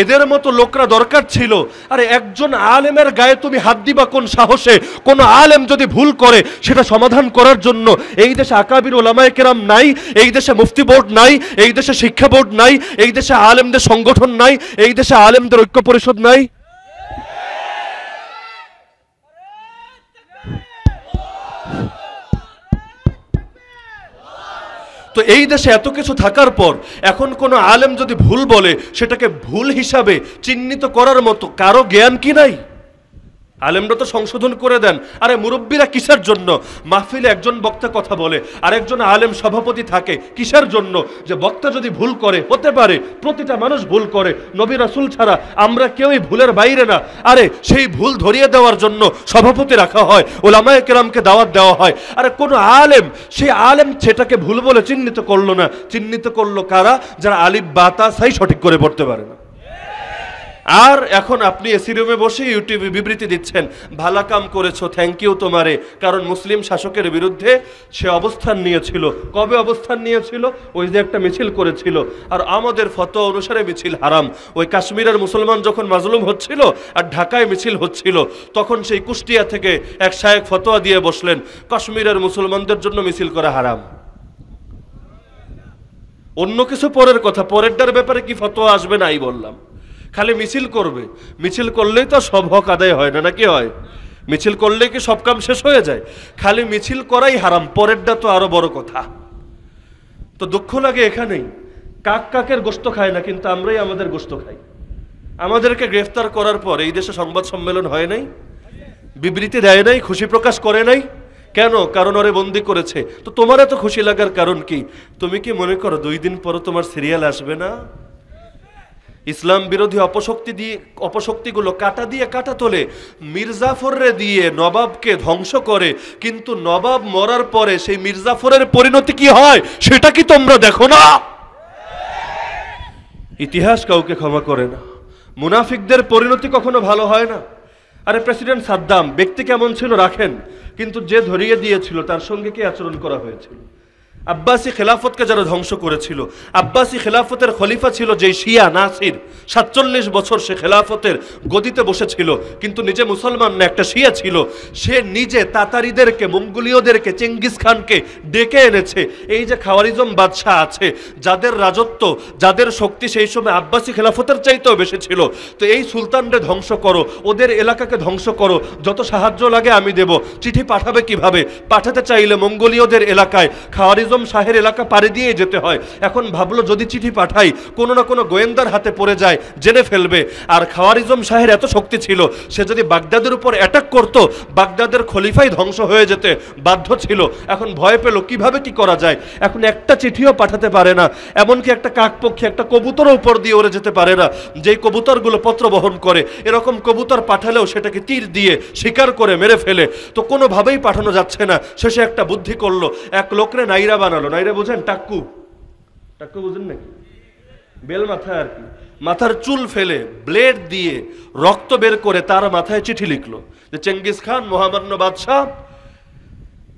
এদের মতো লোকরা দরকার ছিল আরে একজন আলেমের গায়ে তুমি হাত দিবা কোন সাহসে কোন আলেম যদি ভুল করে সেটা সমাধান করার জন্য এই দেশে আকাবির ওলামায় কেরাম নাই এই দেশে মুফতি বোর্ড নাই এই দেশে শিক্ষা বোর্ড নাই এই দেশে আলেমদের সংগঠন নাই এই দেশে আলেমদের ঐক্য পরিষদ নাই তো এই দেশে এত কিছু থাকার পর এখন কোনো আলেম যদি ভুল বলে সেটাকে ভুল হিসাবে চিহ্নিত করার মতো কারো জ্ঞান কি নাই আলেমরা তো সংশোধন করে দেন আরে মুরব্বীরা কিসের জন্য মাহফিলে একজন বক্তা কথা বলে আর একজন আলেম সভাপতি থাকে কিসের জন্য যে বক্তা যদি ভুল করে হতে পারে প্রতিটা মানুষ ভুল করে নবী রাসুল ছাড়া আমরা কেউই ভুলের বাইরে না আরে সেই ভুল ধরিয়ে দেওয়ার জন্য সভাপতি রাখা হয় ওলামায় কেরামকে দাওয়াত দেওয়া হয় আরে কোনো আলেম সেই আলেম সেটাকে ভুল বলে চিহ্নিত করলো না চিহ্নিত করলো কারা যারা আলিফ বাতাসাই সঠিক করে পড়তে পারে না আর এখন আপনি এসি রুমে বসে ইউটিউবে বিবৃতি দিচ্ছেন ভালা কাম করেছো থ্যাংক ইউ তোমারে কারণ মুসলিম শাসকের বিরুদ্ধে সে অবস্থান নিয়েছিল কবে অবস্থান নিয়েছিল ওই যে একটা মিছিল করেছিল আর আমাদের ফত অনুসারে মিছিল হারাম ওই কাশ্মীরের মুসলমান যখন মাজলুম হচ্ছিল আর ঢাকায় মিছিল হচ্ছিল তখন সেই কুষ্টিয়া থেকে এক শায়েক ফতোয়া দিয়ে বসলেন কাশ্মীরের মুসলমানদের জন্য মিছিল করা হারাম অন্য কিছু পরের কথা পরেরটার ব্যাপারে কি ফতোয়া আসবে এই বললাম খালি মিছিল করবে মিছিল করলেই তো সব হক আদায় হয় না নাকি হয় মিছিল করলে কি সব কাম শেষ হয়ে যায় খালি মিছিল করাই হারাম পরেরটা তো আরো বড় কথা তো দুঃখ লাগে এখানেই কাক কাকের গোস্ত খায় না কিন্তু আমরাই আমাদের গোস্ত খাই আমাদেরকে গ্রেফতার করার পর এই দেশে সংবাদ সম্মেলন হয় নাই বিবৃতি দেয় নাই খুশি প্রকাশ করে নাই কেন কারণ ওরে বন্দি করেছে তো তোমার এত খুশি লাগার কারণ কি তুমি কি মনে করো দুই দিন পরও তোমার সিরিয়াল আসবে না ইসলাম বিরোধী অপশক্তি দিয়ে অপশক্তিগুলো কাটা দিয়ে কাটা তোলে মির্জাফররে দিয়ে নবাবকে ধ্বংস করে কিন্তু নবাব মরার পরে সেই মির্জাফরের পরিণতি কি হয় সেটা কি তোমরা দেখো না ইতিহাস কাউকে ক্ষমা করে না মুনাফিকদের পরিণতি কখনো ভালো হয় না আরে প্রেসিডেন্ট সাদ্দাম ব্যক্তি কেমন ছিল রাখেন কিন্তু যে ধরিয়ে দিয়েছিল তার সঙ্গে কি আচরণ করা হয়েছিল আব্বাসী খেলাফতকে যারা ধ্বংস করেছিল আব্বাসী খেলাফতের খলিফা ছিল যে শিয়া নাসির সাতচল্লিশ বছর সে খেলাফতের গদিতে বসেছিল কিন্তু নিজে মুসলমান না একটা শিয়া ছিল সে নিজে তাতারিদেরকে মঙ্গোলীয়দেরকে চেঙ্গিস খানকে ডেকে এনেছে এই যে খাওয়ারিজম বাদশাহ আছে যাদের রাজত্ব যাদের শক্তি সেই সময় আব্বাসী খেলাফতের চাইতেও বেশি ছিল তো এই সুলতানরে ধ্বংস করো ওদের এলাকাকে ধ্বংস করো যত সাহায্য লাগে আমি দেব চিঠি পাঠাবে কিভাবে পাঠাতে চাইলে মঙ্গোলীয়দের এলাকায় খাওয়ারিজম একদম শাহের এলাকা পাড়ি দিয়ে যেতে হয় এখন ভাবলো যদি চিঠি পাঠাই কোনো না কোনো গোয়েন্দার হাতে পড়ে যায় জেনে ফেলবে আর খাওয়ারিজম শাহের এত শক্তি ছিল সে যদি বাগদাদের উপর অ্যাটাক করত বাগদাদের খলিফাই ধ্বংস হয়ে যেতে বাধ্য ছিল এখন ভয় পেল কিভাবে কি করা যায় এখন একটা চিঠিও পাঠাতে পারে না এমনকি একটা কাকপক্ষে একটা কবুতরও উপর দিয়ে ওরে যেতে পারে না যেই কবুতরগুলো পত্র বহন করে এরকম কবুতর পাঠালেও সেটাকে তীর দিয়ে শিকার করে মেরে ফেলে তো কোনোভাবেই পাঠানো যাচ্ছে না শেষে একটা বুদ্ধি করলো এক লোকরে নাইরা বানালো না এটা বোঝেন টাক্কু টাক্কু বোঝেন নাকি বেল মাথায় আর কি মাথার চুল ফেলে ব্লেড দিয়ে রক্ত বের করে তার মাথায় চিঠি লিখলো যে চেঙ্গিস খান মহামান্য বাদশাহ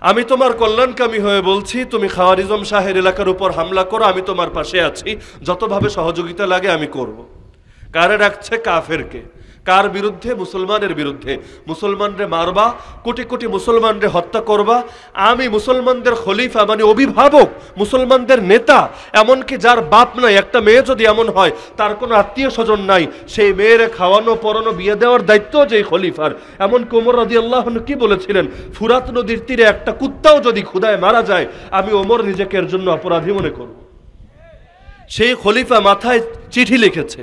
আমি তোমার কল্যাণকামী হয়ে বলছি তুমি খাওয়ারিজম শাহের এলাকার উপর হামলা করো আমি তোমার পাশে আছি যতভাবে সহযোগিতা লাগে আমি করব। কারে রাখছে কাফেরকে কার বিরুদ্ধে মুসলমানের বিরুদ্ধে মুসলমানরে মারবা কোটি কোটি মুসলমানরে হত্যা করবা আমি মুসলমানদের খলিফা মানে অভিভাবক মুসলমানদের নেতা এমনকি যার বাপ নাই একটা মেয়ে যদি এমন হয় তার কোনো আত্মীয় স্বজন নাই সেই মেয়ের খাওয়ানো পরানো বিয়ে দেওয়ার দায়িত্ব যে খলিফার এমন কোমর রাজি আল্লাহ কি বলেছিলেন ফুরাত নদীর তীরে একটা কুত্তাও যদি ক্ষুদায় মারা যায় আমি ওমর নিজেকে এর জন্য অপরাধী মনে করবো সেই খলিফা মাথায় চিঠি লিখেছে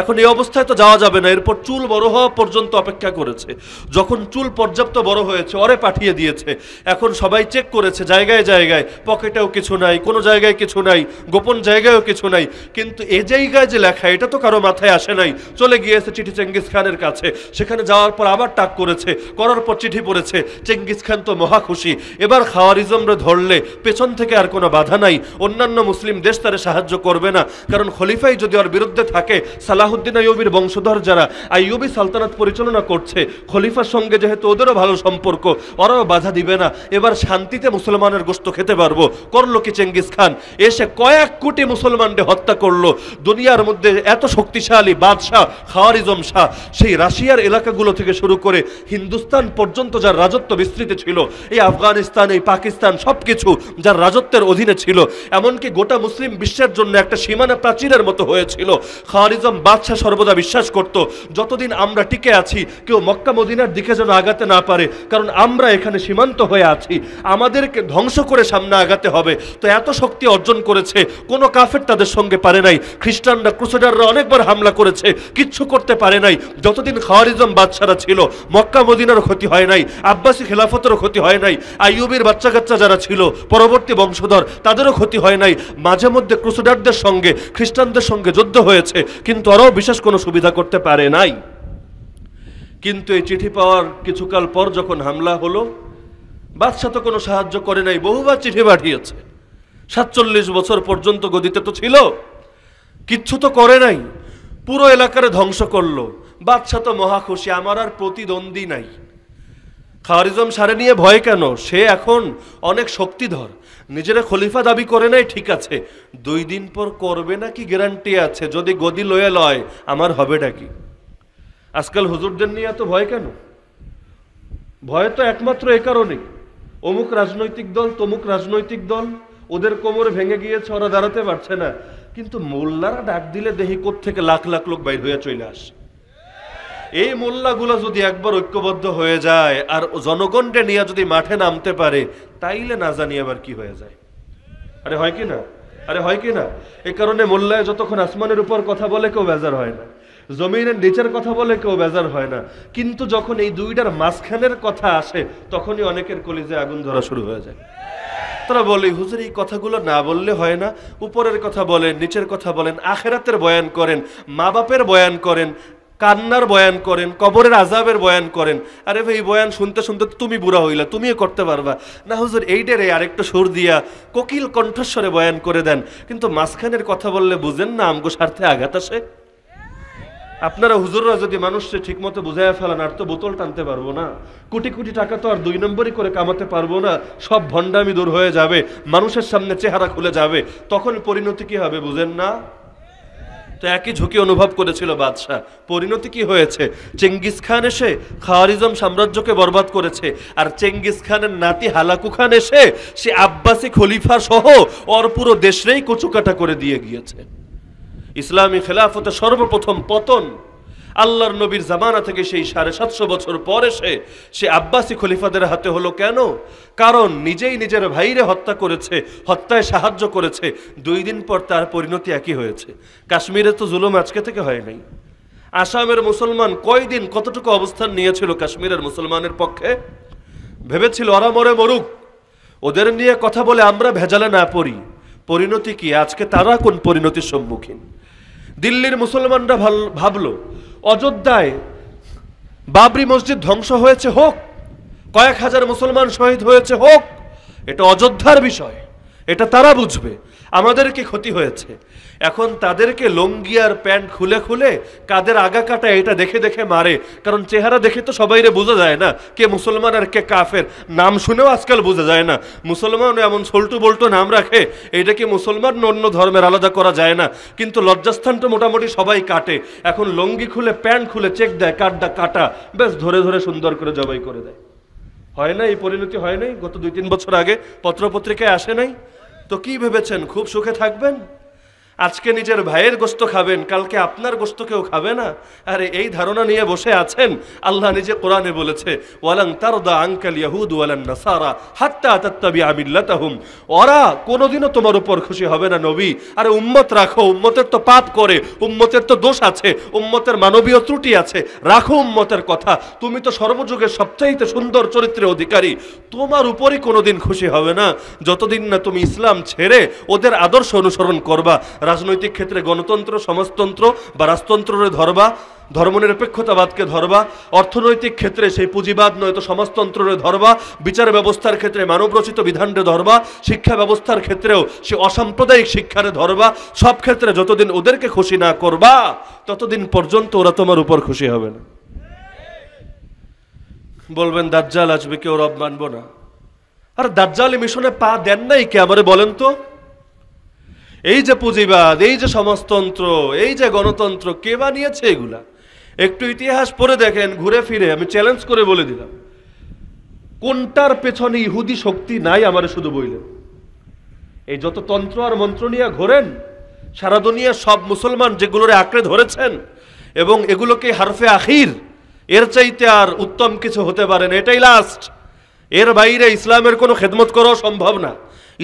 এখন এই অবস্থায় তো যাওয়া যাবে না এরপর চুল বড় হওয়া পর্যন্ত অপেক্ষা করেছে যখন চুল পর্যাপ্ত বড় হয়েছে অরে পাঠিয়ে দিয়েছে এখন সবাই চেক করেছে জায়গায় জায়গায় পকেটেও কিছু নাই কোনো জায়গায় কিছু নাই গোপন জায়গায়ও কিছু নাই কিন্তু এ জায়গায় যে লেখা এটা তো কারো মাথায় আসে নাই চলে গিয়েছে চিঠি চেঙ্গিস খানের কাছে সেখানে যাওয়ার পর আবার টাক করেছে করার পর চিঠি পড়েছে চেঙ্গিস খান তো মহা খুশি এবার খাওয়ারিজমরা ধরলে পেছন থেকে আর কোনো বাধা নাই অন্যান্য মুসলিম দেশ তারা সাহায্য করবে হবে না কারণ খলিফাই যদি ওর বিরুদ্ধে থাকে সালাহুদ্দিন আইয়ুবির বংশধর যারা আইয়ুবি সালতানাত পরিচালনা করছে খলিফার সঙ্গে যেহেতু ওদেরও ভালো সম্পর্ক ওরাও বাধা দিবে না এবার শান্তিতে মুসলমানের গোস্ত খেতে পারবো করলো কি চেঙ্গিস খান এসে কয়েক কোটি মুসলমানকে হত্যা করলো দুনিয়ার মধ্যে এত শক্তিশালী বাদশাহ খাওয়ারিজম শাহ সেই রাশিয়ার এলাকাগুলো থেকে শুরু করে হিন্দুস্তান পর্যন্ত যার রাজত্ব বিস্তৃত ছিল এই আফগানিস্তান এই পাকিস্তান সব কিছু যার রাজত্বের অধীনে ছিল এমনকি গোটা মুসলিম বিশ্বের জন্য একটা একটা সীমানা প্রাচীরের মতো হয়েছিল খারিজম বাদশাহ সর্বদা বিশ্বাস করত যতদিন আমরা টিকে আছি কেউ মক্কা মদিনার দিকে যেন আগাতে না পারে কারণ আমরা এখানে সীমান্ত হয়ে আছি আমাদেরকে ধ্বংস করে সামনে আগাতে হবে তো এত শক্তি অর্জন করেছে কোনো কাফের তাদের সঙ্গে পারে নাই খ্রিস্টানরা ক্রুসেডাররা অনেকবার হামলা করেছে কিচ্ছু করতে পারে নাই যতদিন খাওয়ারিজম বাচ্চারা ছিল মক্কা মদিনার ক্ষতি হয় নাই আব্বাসী খেলাফতেরও ক্ষতি হয় নাই আইয়ুবের বাচ্চা কাচ্চা যারা ছিল পরবর্তী বংশধর তাদেরও ক্ষতি হয় নাই মাঝে মধ্যে ক্রুসেডারদের সঙ্গে খ্রিস্টানদের সঙ্গে যুদ্ধ হয়েছে কিন্তু আরও বিশেষ কোনো সুবিধা করতে পারে নাই কিন্তু এই চিঠি পাওয়ার কিছুকাল পর যখন হামলা হলো বাদশাহ তো কোনো সাহায্য করে নাই বহুবার চিঠি পাঠিয়েছে সাতচল্লিশ বছর পর্যন্ত গদিতে তো ছিল কিচ্ছু তো করে নাই পুরো এলাকারে ধ্বংস করলো বাদশাহ তো মহাখুশি আমার আর প্রতিদ্বন্দ্বী নাই খাওয়ারিজম সারে নিয়ে ভয় কেন সে এখন অনেক শক্তিধর নিজেরা খলিফা দাবি করে নাই ঠিক আছে দুই দিন পর করবে না কি গ্যারান্টি আছে যদি গদি লয়ে লয় আমার হবে নাকি আজকাল হুজুরদের নিয়ে এত ভয় কেন ভয় তো একমাত্র এ কারণে অমুক রাজনৈতিক দল তমুক রাজনৈতিক দল ওদের কোমরে ভেঙে গিয়েছে ওরা দাঁড়াতে পারছে না কিন্তু মোল্লারা ডাক দিলে দেহি থেকে লাখ লাখ লোক বাইর হয়ে চলে আসে এই মোল্লাগুলো যদি একবার ঐক্যবদ্ধ হয়ে যায় আর জনগণকে নিয়ে যদি মাঠে নামতে পারে তাইলে না জানি আবার কি হয়ে যায় আরে হয় কি না আরে হয় কি না এ কারণে মোল্লায় যতক্ষণ আসমানের উপর কথা বলে কেউ বেজার হয় না জমিনের নিচের কথা বলে কেউ বেজার হয় না কিন্তু যখন এই দুইটার মাঝখানের কথা আসে তখনই অনেকের কলিজে আগুন ধরা শুরু হয়ে যায় তারা বলে হুজুর এই কথাগুলো না বললে হয় না উপরের কথা বলেন নিচের কথা বলেন আখেরাতের বয়ান করেন মা বাপের বয়ান করেন কান্নার বয়ান করেন কবরের আজাবের বয়ান করেন আরে ভাই বয়ান শুনতে শুনতে তুমি বুড়া হইলা তুমিও করতে পারবা না হুজুর এইটার এই আরেকটু সুর দিয়া কোকিল কণ্ঠস্বরে বয়ান করে দেন কিন্তু মাঝখানের কথা বললে বুঝেন না আমগো স্বার্থে আঘাত আসে আপনারা হুজুররা যদি মানুষকে ঠিকমতো বুঝাইয়া ফেলেন আর তো বোতল টানতে পারবো না কোটি কোটি টাকা তো আর দুই নম্বরই করে কামাতে পারবো না সব ভণ্ডামি দূর হয়ে যাবে মানুষের সামনে চেহারা খুলে যাবে তখন পরিণতি কি হবে বুঝেন না তো একই ঝুঁকি অনুভব করেছিল বাদশাহ পরিণতি কি হয়েছে চেঙ্গিস খান এসে খাওয়ারিজম সাম্রাজ্যকে বরবাদ করেছে আর চেঙ্গিস খানের নাতি হালাকু খান এসে সে আব্বাসী খলিফা সহ অর পুরো দেশরেই কচুকাটা করে দিয়ে গিয়েছে ইসলামী খেলাফতে সর্বপ্রথম পতন আল্লাহর নবীর জামানা থেকে সেই সাড়ে সাতশো বছর পর এসে সে আব্বাসি খলিফাদের হাতে হলো কেন কারণ নিজেই নিজের ভাইরে হত্যা করেছে হত্যায় সাহায্য করেছে দুই দিন পর তার পরিণতি একই হয়েছে কাশ্মীরে তো জুলুম আজকে থেকে হয় নাই আসামের মুসলমান কয়দিন কতটুকু অবস্থান নিয়েছিল কাশ্মীরের মুসলমানের পক্ষে ভেবেছিল ওরা মরে মরুক ওদের নিয়ে কথা বলে আমরা ভেজালে না পড়ি পরিণতি কি আজকে তারা কোন পরিণতির সম্মুখীন দিল্লির মুসলমানরা ভাবল অযোধ্যায় বাবরি মসজিদ ধ্বংস হয়েছে হোক কয়েক হাজার মুসলমান শহীদ হয়েছে হোক এটা অযোধ্যার বিষয় এটা তারা বুঝবে আমাদের কি ক্ষতি হয়েছে এখন তাদেরকে লঙ্গি আর প্যান্ট খুলে খুলে কাদের আগা কাটা এটা দেখে দেখে মারে কারণ চেহারা দেখে তো সবাই রে বোঝা যায় না কে মুসলমান আর কে কাফের নাম শুনেও আজকাল বোঝা যায় না মুসলমান এমন সল্টু বল্টু নাম রাখে এটাকে মুসলমান অন্য ধর্মের আলাদা করা যায় না কিন্তু লজ্জাস্থান তো মোটামুটি সবাই কাটে এখন লঙ্গি খুলে প্যান্ট খুলে চেক দেয় কাটডা কাটা বেশ ধরে ধরে সুন্দর করে জবাই করে দেয় হয় না এই পরিণতি হয় নাই গত দুই তিন বছর আগে পত্রপত্রিকায় আসে নাই তো কি ভেবেছেন খুব সুখে থাকবেন আজকে নিজের ভাইয়ের গোস্ত খাবেন কালকে আপনার গোস্ত কেউ খাবে না আরে এই ধারণা নিয়ে বসে আছেন আল্লাহ নিজে কোরআনে বলেছে ওয়ালাং তারদা আঙ্কাল ইয়াহুদ ওয়ালান নাসারা হাত্তা আতাত্তাবি ওরা কোনোদিনও তোমার উপর খুশি হবে না নবী আরে উম্মত রাখো উম্মতের তো পাপ করে উম্মতের তো দোষ আছে উম্মতের মানবীয় ত্রুটি আছে রাখো উম্মতের কথা তুমি তো সর্বযুগের সবচাইতে সুন্দর চরিত্রের অধিকারী তোমার উপরই কোনোদিন খুশি হবে না যতদিন না তুমি ইসলাম ছেড়ে ওদের আদর্শ অনুসরণ করবা রাজনৈতিক ক্ষেত্রে গণতন্ত্র সমাজতন্ত্র বা রাজতন্ত্রের ধরবা ধর্মনিরপেক্ষতাবাদকে ধরবা অর্থনৈতিক ক্ষেত্রে সেই পুঁজিবাদ নয়তো সমাজতন্ত্রের ধরবা বিচার ব্যবস্থার ক্ষেত্রে মানবরচিত বিধানরে ধরবা শিক্ষা ব্যবস্থার ক্ষেত্রেও সে অসাম্প্রদায়িক শিক্ষারে ধরবা সব ক্ষেত্রে যতদিন ওদেরকে খুশি না করবা ততদিন পর্যন্ত ওরা তোমার উপর খুশি হবে না বলবেন দাজ্জাল আসবে কেউ রব মানব না আর দাজ্জাল মিশনে পা দেন নাই কে আমারে বলেন তো এই যে পুঁজিবাদ এই যে সমাজতন্ত্র এই যে গণতন্ত্র কে বানিয়েছে এগুলা একটু ইতিহাস পড়ে দেখেন ঘুরে ফিরে আমি চ্যালেঞ্জ করে বলে দিলাম কোনটার পেছনে ইহুদি শক্তি নাই আমার শুধু বইলেন এই যত তন্ত্র আর মন্ত্র নিয়ে ঘোরেন সারা দুনিয়া সব মুসলমান যেগুলোরে আঁকড়ে ধরেছেন এবং এগুলোকে হারফে আখির এর চাইতে আর উত্তম কিছু হতে পারেন এটাই লাস্ট এর বাইরে ইসলামের কোনো খেদমত করাও সম্ভব না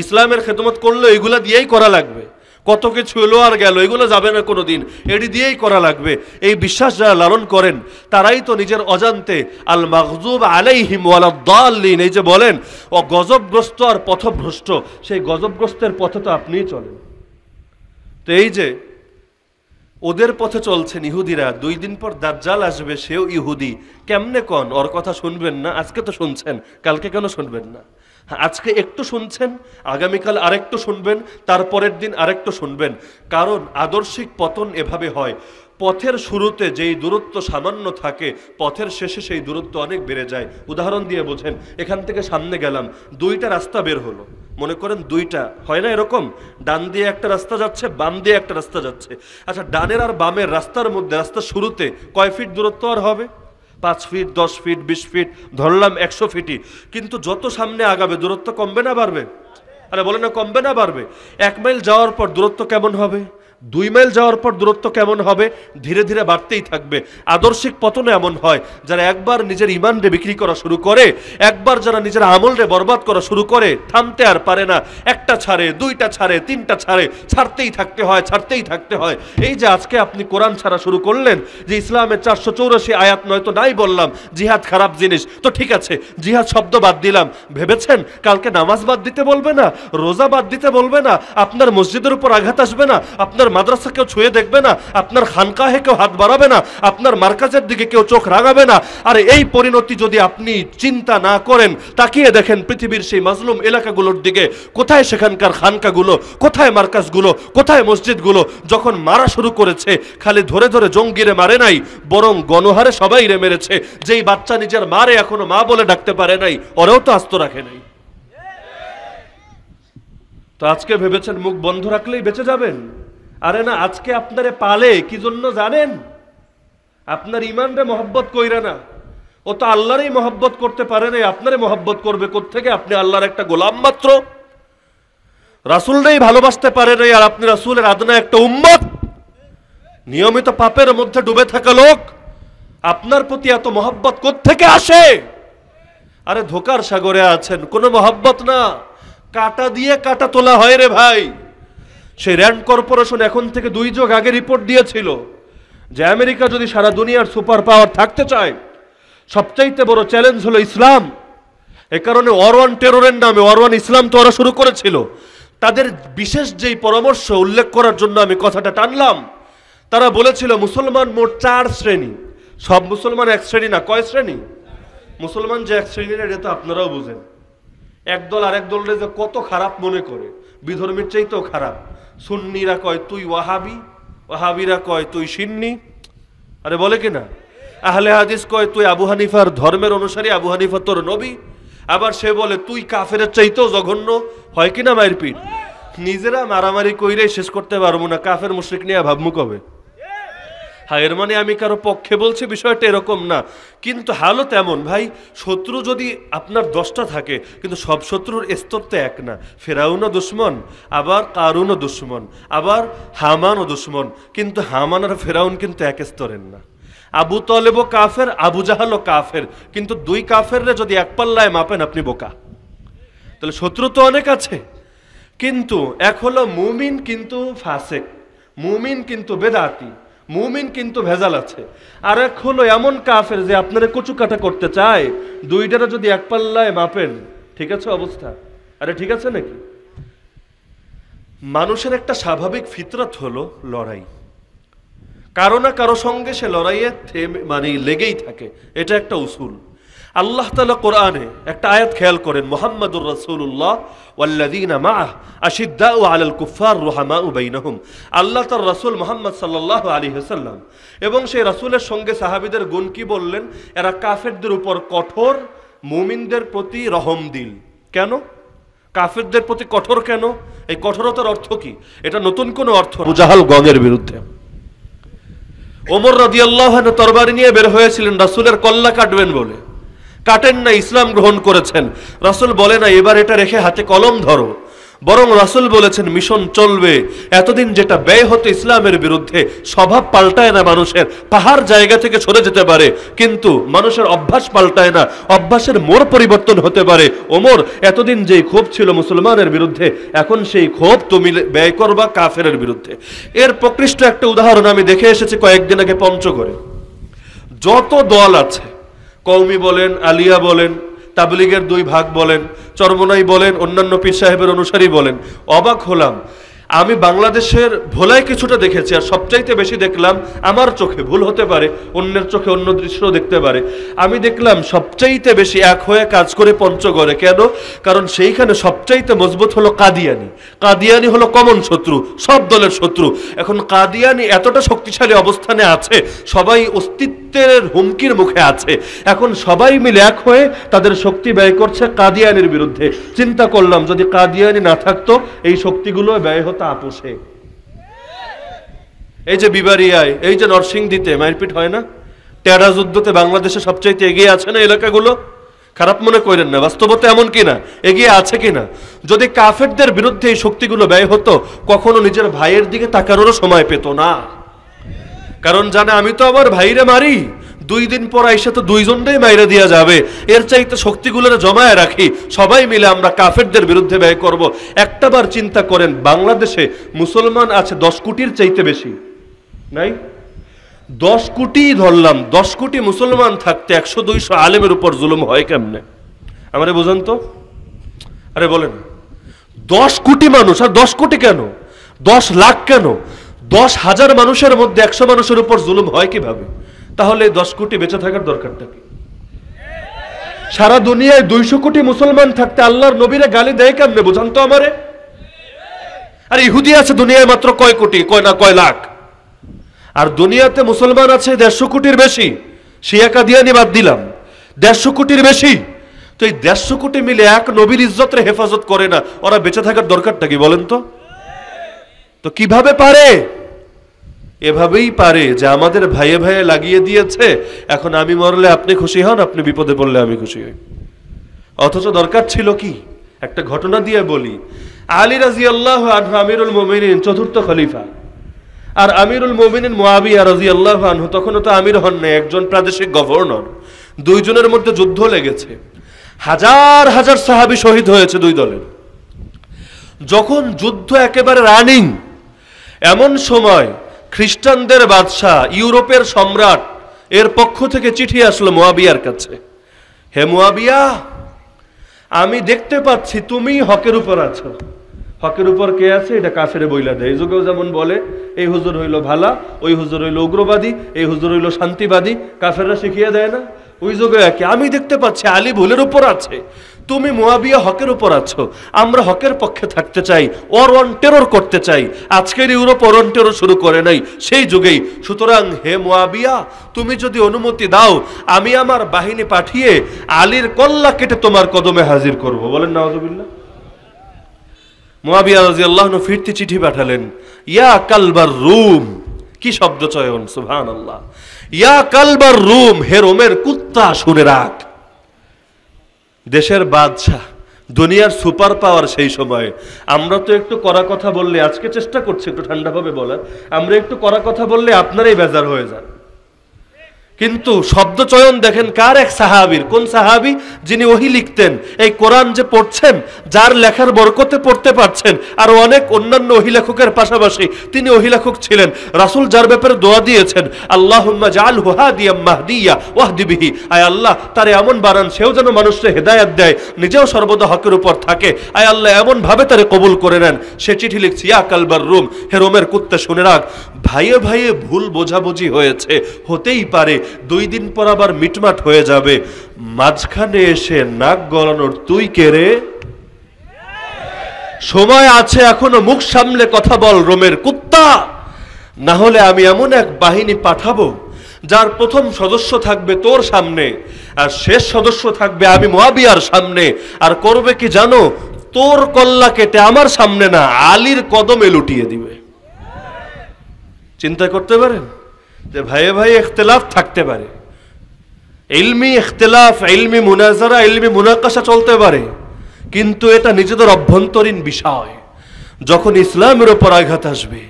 ইসলামের খেদমত করলে এগুলা দিয়েই করা লাগবে কত কিছু এলো আর গেল এগুলো যাবে না কোনো দিন এটি দিয়েই করা লাগবে এই বিশ্বাস যারা লালন করেন তারাই তো নিজের অজান্তে আল মাহজুব আলাইহিম ওয়ালাদ্দাল্লিন এই যে বলেন ও গজবগ্রস্ত আর পথভ্রষ্ট সেই গজবগ্রস্তের পথে তো আপনিই চলেন তো এই যে ওদের পথে চলছেন ইহুদিরা দুই দিন পর দাজ্জাল আসবে সেও ইহুদি কেমনে কন ওর কথা শুনবেন না আজকে তো শুনছেন কালকে কেন শুনবেন না আজকে একটু শুনছেন আগামীকাল আরেকটু শুনবেন তারপরের দিন আরেকটু শুনবেন কারণ আদর্শিক পতন এভাবে হয় পথের শুরুতে যেই দূরত্ব সামান্য থাকে পথের শেষে সেই দূরত্ব অনেক বেড়ে যায় উদাহরণ দিয়ে বোঝেন এখান থেকে সামনে গেলাম দুইটা রাস্তা বের হলো মনে করেন দুইটা হয় না এরকম ডান দিয়ে একটা রাস্তা যাচ্ছে বাম দিয়ে একটা রাস্তা যাচ্ছে আচ্ছা ডানের আর বামের রাস্তার মধ্যে রাস্তা শুরুতে কয় ফিট দূরত্ব আর হবে পাঁচ ফিট দশ ফিট বিশ ফিট ধরলাম একশো ফিটই কিন্তু যত সামনে আগাবে দূরত্ব কমবে না বাড়বে আরে বলে না কমবে না বাড়বে এক মাইল যাওয়ার পর দূরত্ব কেমন হবে দুই মাইল যাওয়ার পর দূরত্ব কেমন হবে ধীরে ধীরে বাড়তেই থাকবে আদর্শিক পতনে এমন হয় যারা একবার নিজের ইমানরে বিক্রি করা শুরু করে একবার যারা নিজের আমলরে বরবাদ করা শুরু করে থামতে আর পারে না একটা ছাড়ে দুইটা ছাড়ে তিনটা ছাড়ে ছাড়তেই থাকতে হয় ছাড়তেই থাকতে হয় এই যে আজকে আপনি কোরআন ছাড়া শুরু করলেন যে ইসলামের চারশো চৌরাশি আয়াত নয়তো নাই বললাম জিহাদ খারাপ জিনিস তো ঠিক আছে জিহাদ শব্দ বাদ দিলাম ভেবেছেন কালকে নামাজ বাদ দিতে বলবে না রোজা বাদ দিতে বলবে না আপনার মসজিদের উপর আঘাত আসবে না আপনার মাদ্রাসা কেউ ছুঁয়ে দেখবে না আপনার খানকাহে কেউ হাত বাড়াবে না আপনার মার্কাজের দিকে কেউ চোখ রাগাবে না আর এই পরিণতি যদি আপনি চিন্তা না করেন তাকিয়ে দেখেন পৃথিবীর সেই মাজলুম এলাকাগুলোর দিকে কোথায় সেখানকার খানকাগুলো কোথায় মার্কাজগুলো কোথায় মসজিদগুলো যখন মারা শুরু করেছে খালি ধরে ধরে জঙ্গিরে মারে নাই বরং গণহারে সবাই রে মেরেছে যেই বাচ্চা নিজের মারে এখনো মা বলে ডাকতে পারে নাই ওরাও তো আস্ত রাখে নাই তো আজকে ভেবেছেন মুখ বন্ধ রাখলেই বেঁচে যাবেন আরে না আজকে আপনারে পালে কি জন্য জানেন আপনার ইমানরে মহব্বত কইরে না ও তো আল্লাহরই মহব্বত করতে পারে না আপনারে মহব্বত করবে থেকে আপনি আল্লাহর একটা গোলাম মাত্র রাসুলরাই ভালোবাসতে পারে নাই আর আপনি রাসুলের আদনা একটা উম্মত নিয়মিত পাপের মধ্যে ডুবে থাকা লোক আপনার প্রতি এত মহব্বত থেকে আসে আরে ধোকার সাগরে আছেন কোনো মহব্বত না কাটা দিয়ে কাটা তোলা হয় রে ভাই সেই র্যান্ড কর্পোরেশন এখন থেকে দুই যোগ আগে রিপোর্ট দিয়েছিল যে আমেরিকা যদি সারা দুনিয়ার সুপার পাওয়ার থাকতে চায় সবচাইতে বড় চ্যালেঞ্জ হলো ইসলাম এ কারণে অরওয়ান টেরোরের নামে অরওয়ান ইসলাম তো ওরা শুরু করেছিল তাদের বিশেষ যেই পরামর্শ উল্লেখ করার জন্য আমি কথাটা টানলাম তারা বলেছিল মুসলমান মোট চার শ্রেণী সব মুসলমান এক শ্রেণী না কয় শ্রেণী মুসলমান যে এক শ্রেণীর এটা তো আপনারাও বুঝেন একদল আরেক দলের যে কত খারাপ মনে করে বিধর্মীর চাইতেও খারাপ সুন্নিরা কয় তুই ওয়াহাবি ওয়াহাবিরা কয় তুই সিন্নি আরে বলে কি না আহলে হাদিস কয় তুই আবু হানিফার ধর্মের অনুসারী আবু হানিফা তোর নবী আবার সে বলে তুই কাফের চাইতেও জঘন্য হয় কিনা মায়ের পিঠ নিজেরা মারামারি কইরে শেষ করতে পারবো না কাফের মুশ্রিক নিয়ে ভাবমুখ হবে হ্যাঁ এর মানে আমি কারো পক্ষে বলছি বিষয়টা এরকম না কিন্তু হালও তেমন ভাই শত্রু যদি আপনার দশটা থাকে কিন্তু সব শত্রুর স্তর তো এক না ফেরাউনও দুশ্মন আবার কারুনও দুশ্মন আবার হামানও দুশ্মন কিন্তু হামান আর ফেরাউন কিন্তু এক স্তরের না আবু তলেব কাফের আবু জাহালও কাফের কিন্তু দুই কাফের যদি এক পাল্লায় মাপেন আপনি বোকা তাহলে শত্রু তো অনেক আছে কিন্তু এক হলো মুমিন কিন্তু ফাসেক মুমিন কিন্তু বেদাতি মুমিন কিন্তু ভেজাল আছে আর এক হলো এমন কাফের যে আপনারা কচু কাটা করতে চায় দুইটারা যদি এক পাল্লায় মাপেন ঠিক আছে অবস্থা আরে ঠিক আছে নাকি মানুষের একটা স্বাভাবিক ফিতরত হলো লড়াই কারো না কারো সঙ্গে সে লড়াইয়ে থেমে মানে লেগেই থাকে এটা একটা উসুল আল্লাহ তালা কোরআনে একটা আয়াত খেয়াল করেন মোহাম্মদুর রসুল্লাহ ওয়াল্লাদিনা মাহ আশিদ্দা ও আলাল কুফার রুহামা উবাইনহম আল্লাহ তার রসুল মোহাম্মদ সাল্লাহ আলী হাসাল্লাম এবং সেই রসুলের সঙ্গে সাহাবিদের গুণ কি বললেন এরা কাফেরদের উপর কঠোর মুমিনদের প্রতি রহম দিল কেন কাফেরদের প্রতি কঠোর কেন এই কঠোরতার অর্থ কি এটা নতুন কোনো অর্থ মুজাহাল গঙের বিরুদ্ধে ওমর রাদিয়াল্লাহ তরবারি নিয়ে বের হয়েছিলেন রাসুলের কল্লা কাটবেন বলে কাটেন না ইসলাম গ্রহণ করেছেন রাসুল বলে না এবার এটা রেখে হাতে কলম ধরো বরং রাসুল বলেছেন মিশন চলবে এতদিন যেটা ব্যয় হতো ইসলামের বিরুদ্ধে স্বভাব পাল্টায় না মানুষের পাহাড় জায়গা থেকে সরে যেতে পারে কিন্তু মানুষের অভ্যাস পাল্টায় না অভ্যাসের মোর পরিবর্তন হতে পারে ওমর এতদিন যেই ক্ষোভ ছিল মুসলমানের বিরুদ্ধে এখন সেই ক্ষোভ তুমি ব্যয় করবা কাফেরের বিরুদ্ধে এর প্রকৃষ্ট একটা উদাহরণ আমি দেখে এসেছি কয়েকদিন আগে পঞ্চগড়ে যত দল আছে কৌমি বলেন আলিয়া বলেন তাবলিগের দুই ভাগ বলেন চরমনাই বলেন অন্যান্য পীর সাহেবের অনুসারী বলেন অবাক হলাম আমি বাংলাদেশের ভোলায় কিছুটা দেখেছি আর সবচাইতে বেশি দেখলাম আমার চোখে ভুল হতে পারে অন্যের চোখে অন্য দৃশ্য দেখতে পারে আমি দেখলাম সবচাইতে বেশি এক হয়ে কাজ করে পঞ্চগড়ে কেন কারণ সেইখানে সবচাইতে মজবুত হলো কাদিয়ানি কাদিয়ানি হলো কমন শত্রু সব দলের শত্রু এখন কাদিয়ানি এতটা শক্তিশালী অবস্থানে আছে সবাই অস্তিত্বের হুমকির মুখে আছে এখন সবাই মিলে এক হয়ে তাদের শক্তি ব্যয় করছে কাদিয়ানির বিরুদ্ধে চিন্তা করলাম যদি কাদিয়ানি না থাকতো এই শক্তিগুলো ব্যয় হতো তা পোষে এই যে বিবারিয়ায় এই যে নরসিংদীতে মারপিট হয় না টেরা যুদ্ধতে বাংলাদেশে সবচাইতে এগিয়ে আছে না এলাকাগুলো খারাপ মনে করেন না বাস্তবতা এমন কি না এগিয়ে আছে কিনা যদি কাফেরদের বিরুদ্ধে এই শক্তিগুলো ব্যয় হতো কখনো নিজের ভাইয়ের দিকে তাকানোরও সময় পেত না কারণ জানে আমি তো আমার ভাইরে মারি দুই দিন পর আইসা তো দুইজনটাই মাইরে দিয়া যাবে এর চাইতে শক্তিগুলো জমায় রাখি সবাই মিলে আমরা কাফেরদের বিরুদ্ধে ব্যয় করব একটাবার চিন্তা করেন বাংলাদেশে মুসলমান আছে দশ কোটির চাইতে বেশি নাই দশ কোটি ধরলাম দশ কোটি মুসলমান থাকতে একশো দুইশো আলেমের উপর জুলুম হয় কেমনে আমারে বোঝান তো আরে বলেন দশ কোটি মানুষ আর দশ কোটি কেন দশ লাখ কেন দশ হাজার মানুষের মধ্যে একশো মানুষের উপর জুলুম হয় কিভাবে তাহলে দশ কোটি বেঁচে থাকার দরকার থাকে সারা দুনিয়ায় দুইশো কোটি মুসলমান থাকতে আল্লাহর নবীরে গালি দেয় কেমনে বোঝান তো আমারে আর ইহুদি আছে দুনিয়ায় মাত্র কয় কোটি কয় না কয় লাখ আর দুনিয়াতে মুসলমান আছে দেড়শো কোটির বেশি একা দিয়ে বাদ দিলাম দেড়শো কোটির বেশি তো এই দেড়শো কোটি মিলে এক নবীর ইজ্জতের হেফাজত করে না ওরা বেঁচে থাকার দরকারটা কি বলেন তো তো কিভাবে পারে এভাবেই পারে যে আমাদের ভাইয়ে ভাইয়ে লাগিয়ে দিয়েছে এখন আমি মরলে আপনি খুশি হন আপনি বিপদে পড়লে আমি খুশি হই অথচ দরকার ছিল কি একটা ঘটনা দিয়ে বলি আলী রাজি আল্লাহ আমিরুল মোমিনিন চতুর্থ খলিফা আর আমিরুল মোমিনিন মোয়াবিয়া রাজি আল্লাহ আনহু তখনও তো আমির হন না একজন প্রাদেশিক গভর্নর দুইজনের মধ্যে যুদ্ধ লেগেছে হাজার হাজার সাহাবি শহীদ হয়েছে দুই দলের যখন যুদ্ধ একেবারে রানিং এমন সময় খ্রিস্টানদের বাদশাহ ইউরোপের সম্রাট এর পক্ষ থেকে চিঠি আসলো মোয়াবিয়ার কাছে হে মোয়াবিয়া আমি দেখতে পাচ্ছি তুমি হকের উপর আছো হকের উপর কে আছে এটা কাফের বইলা দেয় এই যুগেও যেমন বলে এই হুজুর হইল ভালা ওই হুজুর হইল উগ্রবাদী এই হুজুর হইল শান্তিবাদী কাফেররা শিখিয়ে দেয় না ওই যুগে আমি দেখতে পাচ্ছি আলী ভুলের উপর আছে তুমি মোয়াবিয়া হকের উপর আছো আমরা হকের পক্ষে থাকতে চাই ওর অন টেরোর করতে চাই আজকের ইউরোপ ওর অন টেরোর শুরু করে নাই সেই যুগেই সুতরাং হে মোয়াবিয়া তুমি যদি অনুমতি দাও আমি আমার বাহিনী পাঠিয়ে আলীর কল্লা কেটে তোমার কদমে হাজির করব বলেন নওয়াজবিল্লা মোয়াবিয়া রাজি আল্লাহ ফিরতি চিঠি পাঠালেন ইয়া কালবার রুম কি শব্দ চয়ন সুহান আল্লাহ ইয়া কালবার রুম হে রোমের কুত্তা শুনে রাখ দেশের বাদশাহ দুনিয়ার সুপার পাওয়ার সেই সময়ে আমরা তো একটু করা কথা বললে আজকে চেষ্টা করছি একটু ঠান্ডাভাবে বলার আমরা একটু করা কথা বললে আপনারাই বেজার হয়ে যান কিন্তু শব্দ চয়ন দেখেন কার এক সাহাবির কোন সাহাবি যিনি ওহি লিখতেন এই কোরআন যে পড়ছেন যার লেখার বরকতে পড়তে পারছেন আর অনেক অন্যান্য অহিলেখকের পাশাপাশি তিনি অহিলেখক ছিলেন রাসুল যার ব্যাপারে দোয়া দিয়েছেন আল্লাহ জাল হুহাদিয়া মাহদিয়া ওয়াহদিবিহি আয় আল্লাহ তার এমন বানান সেও যেন মানুষকে হেদায়াত দেয় নিজেও সর্বদা হকের উপর থাকে আয় আল্লাহ এমন ভাবে তারে কবুল করে নেন সে চিঠি লিখছি ইয়া কালবার রুম হে রোমের কুত্তে শুনে রাখ ভাইয়ে ভাইয়ে ভুল বোঝাবুঝি হয়েছে হতেই পারে দুই দিন পর আবার মিটমাট হয়ে যাবে মাঝখানে এসে নাক গলানোর তুই কেড়ে সময় আছে এখনো মুখ সামলে কথা বল রোমের কুত্তা না হলে আমি এমন এক বাহিনী পাঠাবো যার প্রথম সদস্য থাকবে তোর সামনে আর শেষ সদস্য থাকবে আমি মহাবিয়ার সামনে আর করবে কি জানো তোর কল্লা কেটে আমার সামনে না আলীর কদমে লুটিয়ে দিবে চিন্তা করতে পারেন যে ভাইয়ে ভাই ইখতলাফ থাকতে পারে ইলমি ইখতলাফ ইলমি মুনাজারা ইলমি মুনাকাশা চলতে পারে কিন্তু এটা নিজেদের অভ্যন্তরীণ বিষয় যখন ইসলামের ওপর আঘাত আসবে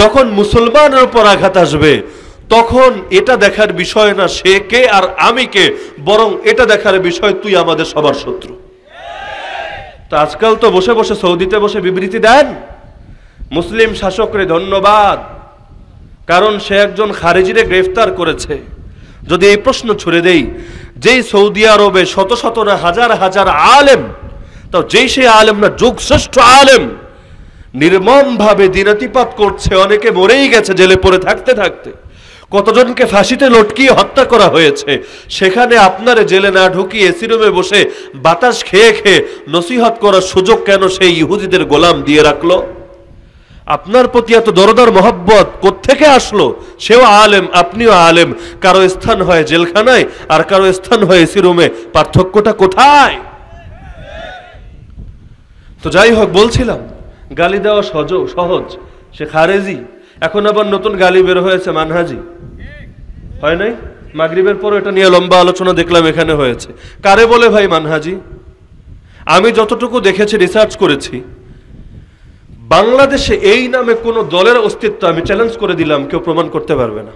যখন মুসলমানের ওপর আঘাত আসবে তখন এটা দেখার বিষয় না সে কে আর আমি কে বরং এটা দেখার বিষয় তুই আমাদের সবার শত্রু তো আজকাল তো বসে বসে সৌদিতে বসে বিবৃতি দেন মুসলিম শাসকরে ধন্যবাদ কারণ সে একজন খারেজিরে গ্রেফতার করেছে যদি এই প্রশ্ন ছুড়ে দেই যেই সৌদি আরবে শত শত হাজার হাজার আলেম তাও যেই সে আলেম না যুগশ্রেষ্ঠ আলেম নির্মমভাবে দিনাতিপাত করছে অনেকে মরেই গেছে জেলে পড়ে থাকতে থাকতে কতজনকে ফাঁসিতে লটকিয়ে হত্যা করা হয়েছে সেখানে আপনার জেলে না ঢুকিয়ে এসি রুমে বসে বাতাস খেয়ে খেয়ে নসিহত করার সুযোগ কেন সেই ইহুদিদের গোলাম দিয়ে রাখলো আপনার প্রতি এত দরদার মহব্বত কোত্থেকে আসলো সেও আলেম আপনিও আলেম কারো স্থান হয় জেলখানায় আর কারো স্থান হয় এসি রুমে পার্থক্যটা কোথায় তো যাই হোক বলছিলাম গালি দেওয়া সহজ সহজ সে খারেজি এখন আবার নতুন গালি বের হয়েছে মানহাজি হয় নাই মাগরিবের পর এটা নিয়ে লম্বা আলোচনা দেখলাম এখানে হয়েছে কারে বলে ভাই মানহাজি আমি যতটুকু দেখেছি রিসার্চ করেছি বাংলাদেশে এই নামে কোনো দলের অস্তিত্ব আমি চ্যালেঞ্জ করে দিলাম কেউ প্রমাণ করতে পারবে না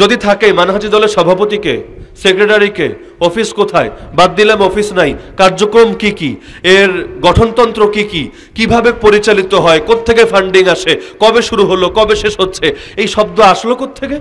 যদি থাকে মানহাজি দলের সভাপতিকে সেক্রেটারিকে অফিস কোথায় বাদ দিলাম অফিস নাই কার্যক্রম কি কি এর গঠনতন্ত্র কি কি কিভাবে পরিচালিত হয় থেকে ফান্ডিং আসে কবে শুরু হলো কবে শেষ হচ্ছে এই শব্দ আসলো থেকে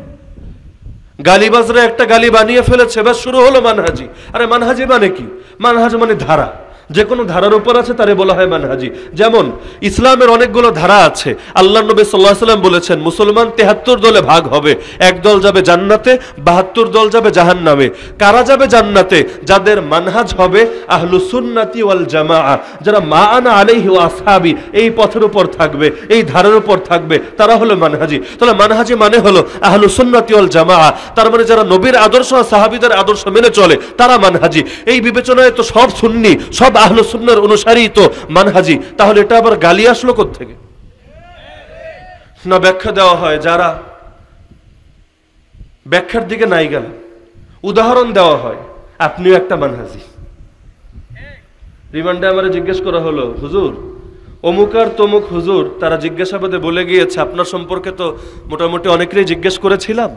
গালিবাজরা একটা গালি বানিয়ে ফেলেছে বা শুরু হলো মানহাজি আরে মানহাজি মানে কি মানহাজ মানে ধারা যে কোনো ধারার উপর আছে তারে বলা হয় মানহাজি যেমন ইসলামের অনেকগুলো ধারা আছে আল্লাহ নবী সাল্লাহ সাল্লাম বলেছেন মুসলমান তেহাত্তর দলে ভাগ হবে এক দল যাবে জান্নাতে বাহাত্তর দল যাবে জাহান নামে কারা যাবে জান্নাতে যাদের মানহাজ হবে আহলুসুন্নাতি ওয়াল জামা যারা মা আনা আলাইহি আসহাবি এই পথের উপর থাকবে এই ধারার উপর থাকবে তারা হলো মানহাজি তাহলে মানহাজি মানে হলো আহলুসুন্নাতি ওয়াল জামা তার মানে যারা নবীর আদর্শ সাহাবিদের আদর্শ মেনে চলে তারা মানহাজি এই বিবেচনায় তো সব সুন্নি সব বা আহল সুন্নার অনুসারী তো মানহাজি তাহলে এটা আবার গালি আসলো থেকে না ব্যাখ্যা দেওয়া হয় যারা ব্যাখ্যার দিকে নাই গেল উদাহরণ দেওয়া হয় আপনিও একটা মানহাজি রিমান্ডে আমার জিজ্ঞেস করা হলো হুজুর অমুকার তমুক হুজুর তারা জিজ্ঞাসাবাদে বলে গিয়েছে আপনার সম্পর্কে তো মোটামুটি অনেকেরই জিজ্ঞেস করেছিলাম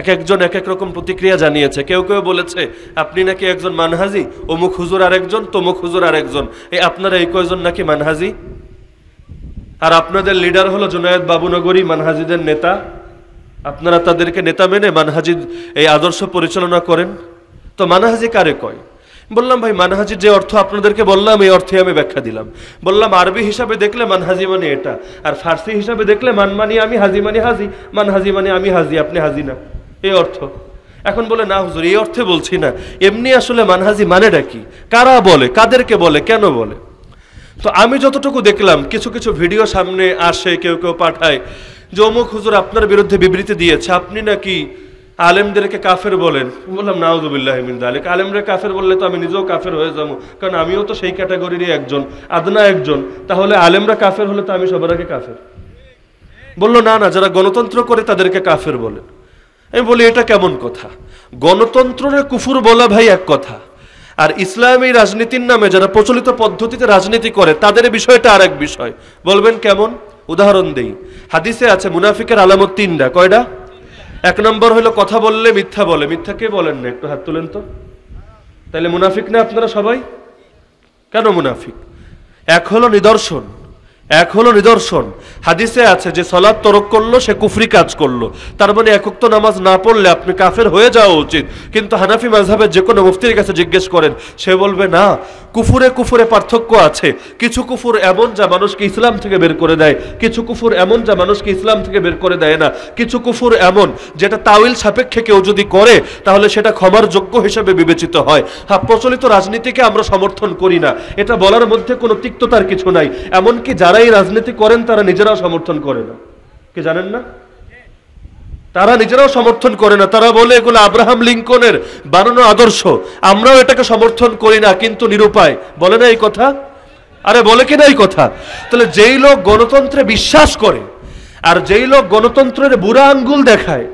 এক একজন এক এক রকম প্রতিক্রিয়া জানিয়েছে কেউ কেউ বলেছে আপনি নাকি একজন মানহাজি অমুক হুজুর আরেকজন তমুক হুজুর আরেকজন এই আপনারা এই কয়জন নাকি মানহাজি আর আপনাদের লিডার হলো জুনায়দ বাবুনগরী মানহাজিদের নেতা আপনারা তাদেরকে নেতা মেনে মানহাজি এই আদর্শ পরিচালনা করেন তো মানহাজি কারে কয় বললাম ভাই মানহাজি যে অর্থ আপনাদেরকে বললাম এই অর্থে আমি ব্যাখ্যা দিলাম বললাম আরবি হিসাবে দেখলে মানহাজি মানে এটা আর ফার্সি হিসাবে দেখলে মানমানি আমি হাজি মানে হাজি মানহাজি মানে আমি হাজি আপনি হাজি না এই অর্থ এখন বলে না হুজুর এই অর্থে বলছি না এমনি আসলে মানহাজি মানেটা কি কারা বলে কাদেরকে বলে কেন বলে তো আমি যতটুকু দেখলাম কিছু কিছু ভিডিও সামনে আসে কেউ কেউ পাঠায় যে অমুক হুজুর আপনার বিরুদ্ধে বিবৃতি দিয়েছে আপনি নাকি আলেমদেরকে কাফের বলেন বললাম নাউদুবিল্লাহ মিন দালিক আলেমরে কাফের বললে তো আমি নিজেও কাফের হয়ে যাবো কারণ আমিও তো সেই ক্যাটাগরিরই একজন আদনা একজন তাহলে আলেমরা কাফের হলে তো আমি সবার আগে কাফের বললো না না যারা গণতন্ত্র করে তাদেরকে কাফের বলেন আমি বলি এটা কেমন কথা গণতন্ত্রের কুফুর বলা ভাই এক কথা আর ইসলামী রাজনীতির নামে যারা প্রচলিত পদ্ধতিতে রাজনীতি করে তাদের বিষয়টা আরেক বিষয় বলবেন কেমন উদাহরণ দেই হাদিসে আছে মুনাফিকের আলামত তিনটা কয়টা এক নম্বর হলো কথা বললে মিথ্যা বলে মিথ্যা কে বলেন না একটু হাত তুলেন তো তাহলে মুনাফিক না আপনারা সবাই কেন মুনাফিক এক হলো নিদর্শন এক হলো নিদর্শন হাদিসে আছে যে সলাদ তরক করলো সে কুফরি কাজ করলো তার মানে একক তো নামাজ না পড়লে আপনি কাফের হয়ে যাওয়া উচিত কিন্তু হানাফি মাঝহের যে কোনো মুফতির কাছে জিজ্ঞেস করেন সে বলবে না কুফুরে কুফুরে পার্থক্য আছে কিছু কুফুর এমন যা মানুষকে ইসলাম থেকে বের করে দেয় কিছু কুফুর এমন যা মানুষকে ইসলাম থেকে বের করে দেয় না কিছু কুফুর এমন যেটা তাওইল সাপেক্ষে কেউ যদি করে তাহলে সেটা ক্ষমার যোগ্য হিসেবে বিবেচিত হয় হ্যাঁ প্রচলিত রাজনীতিকে আমরা সমর্থন করি না এটা বলার মধ্যে কোনো তিক্ততার কিছু নাই এমনকি যারা যারা এই রাজনীতি করেন তারা নিজেরাও সমর্থন করে না কে জানেন না তারা নিজেরাও সমর্থন করে না তারা বলে এগুলো আব্রাহাম লিঙ্কনের বানানো আদর্শ আমরাও এটাকে সমর্থন করি না কিন্তু নিরুপায় বলে না এই কথা আরে বলে কিনা এই কথা তাহলে যেই লোক গণতন্ত্রে বিশ্বাস করে আর যেই লোক গণতন্ত্রের বুড়া আঙ্গুল দেখায়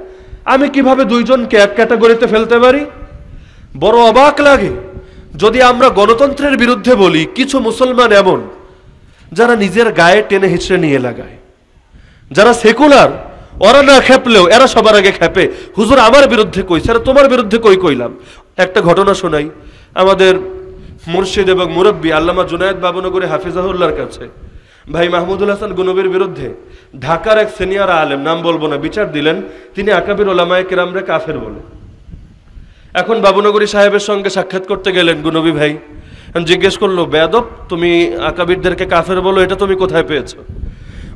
আমি কিভাবে দুইজনকে এক ক্যাটাগরিতে ফেলতে পারি বড় অবাক লাগে যদি আমরা গণতন্ত্রের বিরুদ্ধে বলি কিছু মুসলমান এমন যারা নিজের গায়ে টেনে হিঁচড়ে নিয়ে লাগায় যারা সেকুলার ওরা না খেপলেও এরা সবার আগে খেপে হুজুর আমার বিরুদ্ধে কই সেটা তোমার বিরুদ্ধে কই কইলাম একটা ঘটনা শোনাই আমাদের মুর্শিদ এবং মুরব্বী আল্লামা জুনায়দ বাবনগরী হাফিজাহুল্লার কাছে ভাই মাহমুদুল হাসান গুনবীর বিরুদ্ধে ঢাকার এক সিনিয়র আলেম নাম বলবো না বিচার দিলেন তিনি আকাবির ওলামায় কেরামরে কাফের বলে এখন বাবুনগরী সাহেবের সঙ্গে সাক্ষাৎ করতে গেলেন গুনবী ভাই জিজ্ঞেস করলো বেদব তুমি আকাবিরদেরকে কাফের বলো এটা তুমি কোথায় পেয়েছো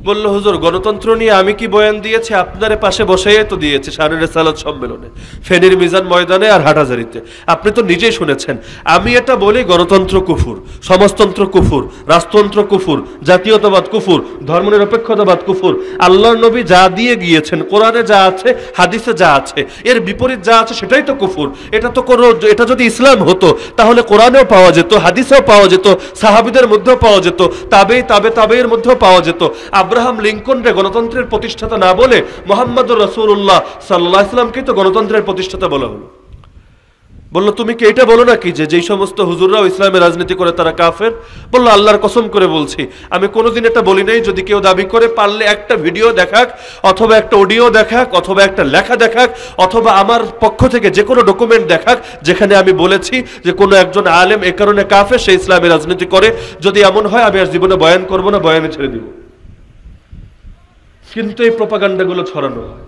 বললো হুজুর গণতন্ত্র নিয়ে আমি কি বয়ান দিয়েছি আপনার পাশে বসেই তো দিয়েছি সারের সালাদ সম্মেলনে ফেনির মিজান ময়দানে আর হাটাজারিতে আপনি তো নিজেই শুনেছেন আমি এটা বলি গণতন্ত্র কুফুর সমাজতন্ত্র কুফুর রাজতন্ত্র কুফুর জাতীয়তাবাদ কুফুর ধর্মনিরপেক্ষতাবাদ কুফুর আল্লাহর নবী যা দিয়ে গিয়েছেন কোরআনে যা আছে হাদিসে যা আছে এর বিপরীত যা আছে সেটাই তো কুফুর এটা তো কোনো এটা যদি ইসলাম হতো তাহলে কোরআনেও পাওয়া যেত হাদিসেও পাওয়া যেত সাহাবিদের মধ্যেও পাওয়া যেত তাবেই তাবে তাবের মধ্যেও পাওয়া যেত আবরা আব্রাহাম লিঙ্কনরে গণতন্ত্রের প্রতিষ্ঠাতা না বলে মোহাম্মদুর রসুল্লাহ সাল্লাহ ইসলামকেই তো গণতন্ত্রের প্রতিষ্ঠাতা বলা হলো বললো তুমি কি এটা বলো নাকি যে যেই সমস্ত হুজুররাও ইসলামের রাজনীতি করে তারা কাফের বললো আল্লাহর কসম করে বলছি আমি কোনোদিন এটা বলি নাই যদি কেউ দাবি করে পারলে একটা ভিডিও দেখাক অথবা একটা অডিও দেখাক অথবা একটা লেখা দেখাক অথবা আমার পক্ষ থেকে যে কোনো ডকুমেন্ট দেখাক যেখানে আমি বলেছি যে কোনো একজন আলেম এ কারণে কাফের সে ইসলামের রাজনীতি করে যদি এমন হয় আমি আর জীবনে বয়ান করবো না বয়ানে ছেড়ে দিব কিন্তু এই প্রোপাগান্ডাগুলো ছড়ানো হয়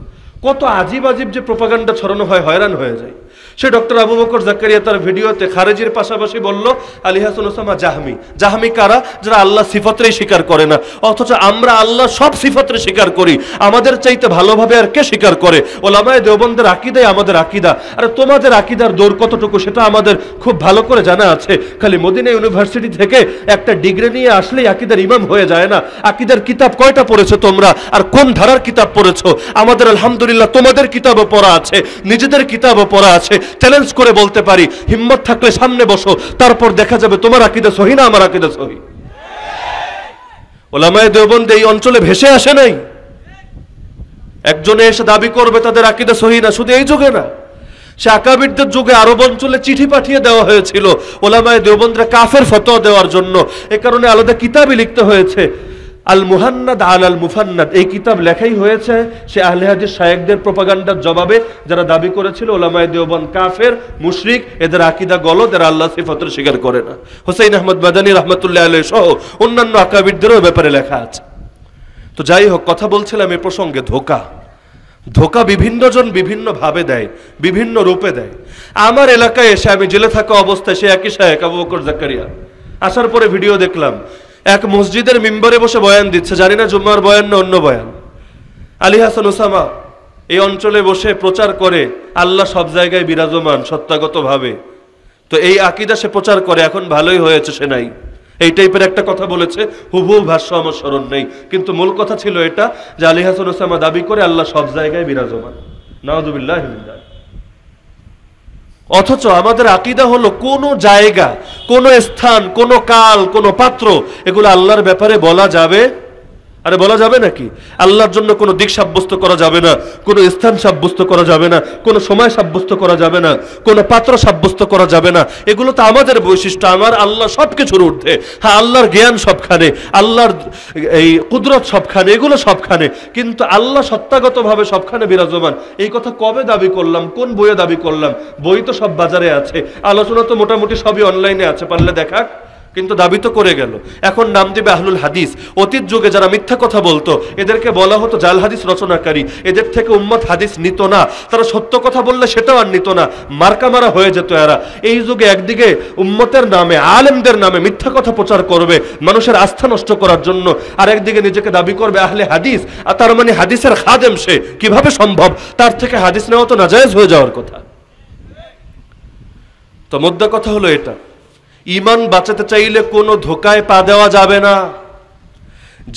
কত আজিব আজিব যে প্রোপাগান্ডা ছড়ানো হয় হয়রান হয়ে যায় সে ডক্টর আবু বকর জাকারিয়া তার ভিডিওতে খারেজির পাশাপাশি বলল আলী হাসান ওসামা জাহামি জাহামি কারা যারা আল্লাহ সিফতরেই স্বীকার করে না অথচ আমরা আল্লাহ সব সিফতরে স্বীকার করি আমাদের চাইতে ভালোভাবে আর কে স্বীকার করে ওলামায় দেওবন্দের আকিদাই আমাদের আকিদা আর তোমাদের আকিদার দৌড় কতটুকু সেটা আমাদের খুব ভালো করে জানা আছে খালি মদিনা ইউনিভার্সিটি থেকে একটা ডিগ্রি নিয়ে আসলেই আকিদার ইমাম হয়ে যায় না আকিদার কিতাব কয়টা পড়েছো তোমরা আর কোন ধারার কিতাব পড়েছো আমাদের আলহামদুলিল্লাহ তোমাদের কিতাবও পড়া আছে নিজেদের কিতাবও পড়া আছে চ্যালেঞ্জ করে বলতে পারি হিম্মত থাকলে সামনে বসো তারপর দেখা যাবে তোমার আকিদা সহি না আমার আকিদা সহি ওলামায় দেবন্দ এই অঞ্চলে ভেসে আসে নাই একজনে এসে দাবি করবে তাদের আকিদা সহি না শুধু এই যুগে না সে আকাবিরদের যুগে আরব অঞ্চলে চিঠি পাঠিয়ে দেওয়া হয়েছিল ওলামায় দেবন্দরা কাফের ফতোয়া দেওয়ার জন্য এ কারণে আলাদা কিতাবই লিখতে হয়েছে আল মুহান্নাদ আল আল মুফান্নাদ এই কিতাব লেখাই হয়েছে সে আহলে হাদিস শায়েকদের প্রপাগান্ডার জবাবে যারা দাবি করেছিল ওলামায় দেওবন কাফের মুশরিক এদের আকিদা গল এরা আল্লাহ সিফাতের স্বীকার করে না হোসাইন আহমদ মাদানী রহমতুল্লাহ আলহ সহ অন্যান্য আকাবিদদেরও ব্যাপারে লেখা আছে তো যাই হোক কথা বলছিলাম এ প্রসঙ্গে ধোকা ধোকা বিভিন্নজন বিভিন্নভাবে দেয় বিভিন্ন রূপে দেয় আমার এলাকায় এসে আমি জেলে থাকা অবস্থায় সে একই শায়েক আবু বকর জাকারিয়া আসার পরে ভিডিও দেখলাম এক মসজিদের মিম্বরে বসে বয়ান দিচ্ছে জানি না জুম্মার বয়ান না অন্য বয়ান আলী হাসান ওসামা এই অঞ্চলে বসে প্রচার করে আল্লাহ সব জায়গায় বিরাজমান সত্যাগতভাবে তো এই আকিদা সে প্রচার করে এখন ভালোই হয়েছে সে নাই এই টাইপের একটা কথা বলেছে হুবু ভাষ্য আমার স্মরণ নেই কিন্তু মূল কথা ছিল এটা যে আলী হাসান ওসামা দাবি করে আল্লাহ সব জায়গায় বিরাজমান নওয়াজুবিল্লাহ হিমদার অথচ আমাদের আকিদা হলো কোনো জায়গা কোনো স্থান কোনো কাল কোনো পাত্র এগুলো আল্লাহর ব্যাপারে বলা যাবে আরে বলা যাবে নাকি আল্লাহর জন্য কোনো দিক সাব্যস্ত করা যাবে না কোনো স্থান সাব্যস্ত করা যাবে না কোনো সময় সাব্যস্ত করা যাবে না কোনো পাত্র সাব্যস্ত করা যাবে না এগুলো তো আমাদের বৈশিষ্ট্য আমার আল্লাহ সব কিছুর ঊর্ধ্বে হ্যাঁ আল্লাহর জ্ঞান সবখানে আল্লাহর এই কুদরত সবখানে এগুলো সবখানে কিন্তু আল্লাহ সত্তাগতভাবে সবখানে বিরাজমান এই কথা কবে দাবি করলাম কোন বইয়ে দাবি করলাম বই তো সব বাজারে আছে আলোচনা তো মোটামুটি সবই অনলাইনে আছে পারলে দেখাক কিন্তু দাবি তো করে গেল এখন নাম দেবে আহলুল হাদিস অতীত যুগে যারা মিথ্যা কথা বলতো এদেরকে বলা হতো জাল হাদিস রচনাকারী এদের থেকে উম্মত হাদিস নিত না তারা সত্য কথা বললে সেটাও আর নিত না মার্কা মারা হয়ে যেত এরা এই যুগে একদিকে উম্মতের নামে আলেমদের নামে মিথ্যা কথা প্রচার করবে মানুষের আস্থা নষ্ট করার জন্য আর একদিকে নিজেকে দাবি করবে আহলে হাদিস আর তার মানে হাদিসের খাদেম সে কিভাবে সম্ভব তার থেকে হাদিস নেওয়া তো নাজায়জ হয়ে যাওয়ার কথা তো মোদ্দা কথা হলো এটা ইমান বাঁচাতে চাইলে কোনো ধোকায় পা দেওয়া যাবে না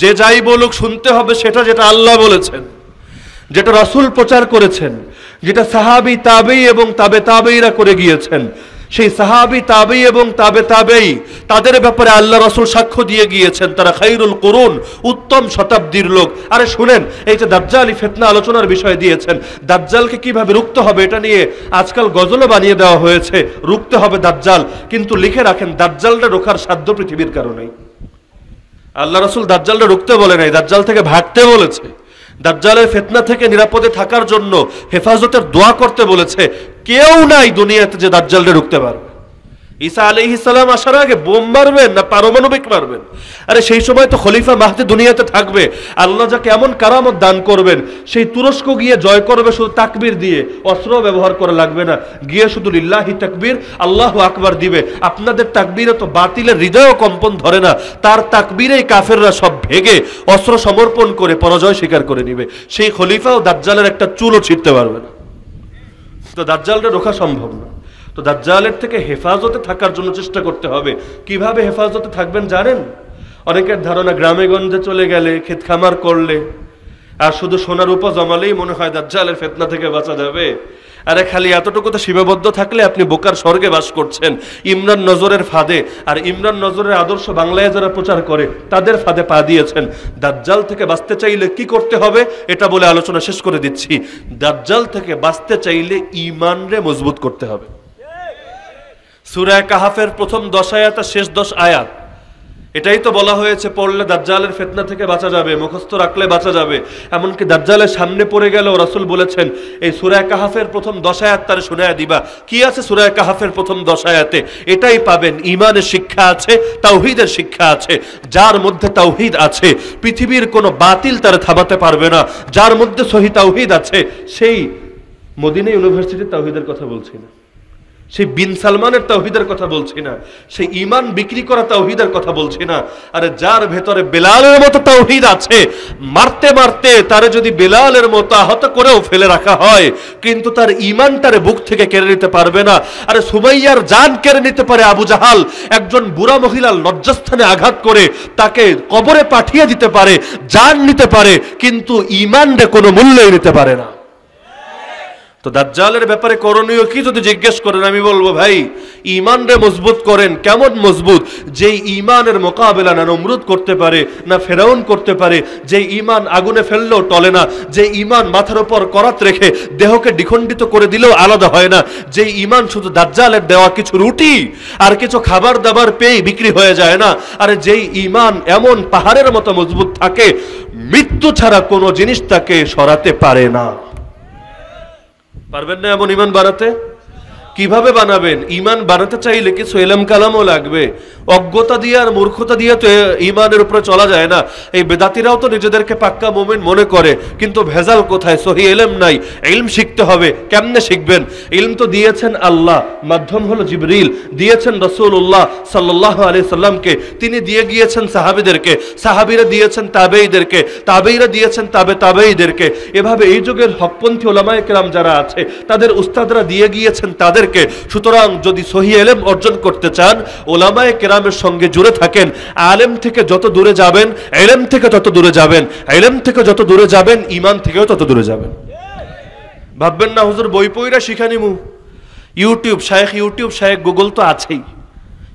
যে যাই বলুক শুনতে হবে সেটা যেটা আল্লাহ বলেছেন যেটা রসুল প্রচার করেছেন যেটা সাহাবি তাবেই এবং তাবে তাবেইরা করে গিয়েছেন সেই সাহাবি তাবেই এবং তাবে তাবেই তাদের ব্যাপারে আল্লাহ রসুল সাক্ষ্য দিয়ে গিয়েছেন তারা খাইরুল করুন উত্তম শতাব্দীর লোক আরে শুনেন এই যে দাজ্জালি ফেতনা আলোচনার বিষয় দিয়েছেন দাজ্জালকে কিভাবে রুখতে হবে এটা নিয়ে আজকাল গজলে বানিয়ে দেওয়া হয়েছে রুখতে হবে দাজ্জাল কিন্তু লিখে রাখেন দাজ্জালটা রোখার সাধ্য পৃথিবীর কারণেই আল্লাহ রসুল দাজ্জালটা রুখতে বলে নাই দাজ্জাল থেকে ভাগতে বলেছে দাজ্জালের ফেতনা থেকে নিরাপদে থাকার জন্য হেফাজতের দোয়া করতে বলেছে কেউ নাই দুনিয়াতে যে দাজ্জালটা রুখতে পারবে ঈসা আলি ইসালাম আসার আগে বোম মারবেন না পারমাণবিক মারবেন আরে সেই সময় তো খলিফা মাহতে দুনিয়াতে থাকবে আল্লাহ যাকে এমন কারামত দান করবেন সেই তুরস্ক গিয়ে জয় করবে শুধু তাকবির দিয়ে অস্ত্র ব্যবহার করা লাগবে না গিয়ে শুধু লিল্লাহি তাকবির আল্লাহ আকবার দিবে আপনাদের তাকবিরে তো বাতিলের হৃদয় কম্পন ধরে না তার তাকবিরেই কাফেররা সব ভেগে অস্ত্র সমর্পণ করে পরাজয় স্বীকার করে নিবে সেই ও দাজ্জালের একটা চুলও ছিটতে পারবে না তো দাজ্জালটা রোখা সম্ভব না তো দাজ্জালের থেকে হেফাজতে থাকার জন্য চেষ্টা করতে হবে কিভাবে হেফাজতে থাকবেন জানেন অনেকের ধারণা গ্রামেগঞ্জে চলে গেলে ক্ষেত খামার করলে আর শুধু সোনার উপর জমালেই মনে হয় দাজ্জালের ফেতনা থেকে বাঁচা যাবে আরে খালি এতটুকু তো সীমাবদ্ধ থাকলে আপনি বোকার স্বর্গে বাস করছেন ইমরান নজরের ফাঁদে আর ইমরান নজরের আদর্শ বাংলায় যারা প্রচার করে তাদের ফাঁদে পা দিয়েছেন দাজ্জাল থেকে বাঁচতে চাইলে কি করতে হবে এটা বলে আলোচনা শেষ করে দিচ্ছি দাজ্জাল থেকে বাঁচতে চাইলে ইমানরে মজবুত করতে হবে সুরায় কাহাফের প্রথম দশ আয়াত আর শেষ দশ আয়াত এটাই তো বলা হয়েছে পড়লে দাজ্জালের ফেতনা থেকে বাঁচা যাবে মুখস্থ রাখলে বাঁচা যাবে এমনকি দাজ্জালের সামনে পড়ে গেল রাসুল বলেছেন এই সুরায় কাহাফের প্রথম আয়াত তার শোনায় দিবা কি আছে সুরায় কাহাফের প্রথম দশায়াতে এটাই পাবেন ইমানের শিক্ষা আছে তাওহিদের শিক্ষা আছে যার মধ্যে তাওহিদ আছে পৃথিবীর কোনো বাতিল তারা থামাতে পারবে না যার মধ্যে সহি তাওহিদ আছে সেই মদিনা ইউনিভার্সিটির তাওহিদের কথা বলছি না সেই বিন সালমানের তাওহিদের কথা বলছি না সেই ইমান বিক্রি করা তাওহিদের কথা বলছি না আরে যার ভেতরে বেলালের মতো তাওহিদ আছে মারতে মারতে তারে যদি বেলালের মতো আহত করেও ফেলে রাখা হয় কিন্তু তার ইমান তারে বুক থেকে কেড়ে নিতে পারবে না আরে সুমাইয়ার জান কেড়ে নিতে পারে আবু জাহাল একজন বুড়া মহিলার লজ্জাস্থানে আঘাত করে তাকে কবরে পাঠিয়ে দিতে পারে জান নিতে পারে কিন্তু ইমানটা কোনো মূল্যই নিতে পারে না তো দাজ্জালের ব্যাপারে করণীয় কি যদি জিজ্ঞেস করেন আমি বলবো ভাই ইমানরে মজবুত করেন কেমন মজবুত যেই ইমানের মোকাবেলা না নমরুদ করতে পারে না ফেরাউন করতে পারে যে ইমান আগুনে ফেললেও টলে না যে ইমান মাথার ওপর করাত রেখে দেহকে দ্বিখণ্ডিত করে দিলেও আলাদা হয় না যে ইমান শুধু দাজ্জালের দেওয়া কিছু রুটি আর কিছু খাবার দাবার পেয়ে বিক্রি হয়ে যায় না আরে যেই ইমান এমন পাহাড়ের মতো মজবুত থাকে মৃত্যু ছাড়া কোনো জিনিস তাকে সরাতে পারে না পারবেন না এমন ইমান বাড়াতে কিভাবে বানাবেন ইমান বানাতে চাইলে কি সোয়েলাম কালামও লাগবে অজ্ঞতা দিয়ে আর মূর্খতা দিয়ে তো ইমানের উপরে চলা যায় না এই বেদাতিরাও তো নিজেদেরকে পাক্কা মোমেন মনে করে কিন্তু ভেজাল কোথায় সহি এলেম নাই ইলম শিখতে হবে কেমনে শিখবেন ইলম তো দিয়েছেন আল্লাহ মাধ্যম হলো জিবরিল দিয়েছেন রসুল্লাহ সাল্লাহ আলি সাল্লামকে তিনি দিয়ে গিয়েছেন সাহাবিদেরকে সাহাবিরা দিয়েছেন তাবেইদেরকে তাবেইরা দিয়েছেন তাবে তাবেইদেরকে এভাবে এই যুগের হকপন্থী ওলামায় কেরাম যারা আছে তাদের উস্তাদরা দিয়ে গিয়েছেন তাদের আমাদেরকে সুতরাং যদি সহি এলেম অর্জন করতে চান ওলামায় কেরামের সঙ্গে জুড়ে থাকেন আলেম থেকে যত দূরে যাবেন এলেম থেকে তত দূরে যাবেন এলেম থেকে যত দূরে যাবেন ইমান থেকেও তত দূরে যাবেন ভাববেন না হুজুর বই পইরা শিখা নিমু ইউটিউব শায়েখ ইউটিউব শায়েখ গুগল তো আছেই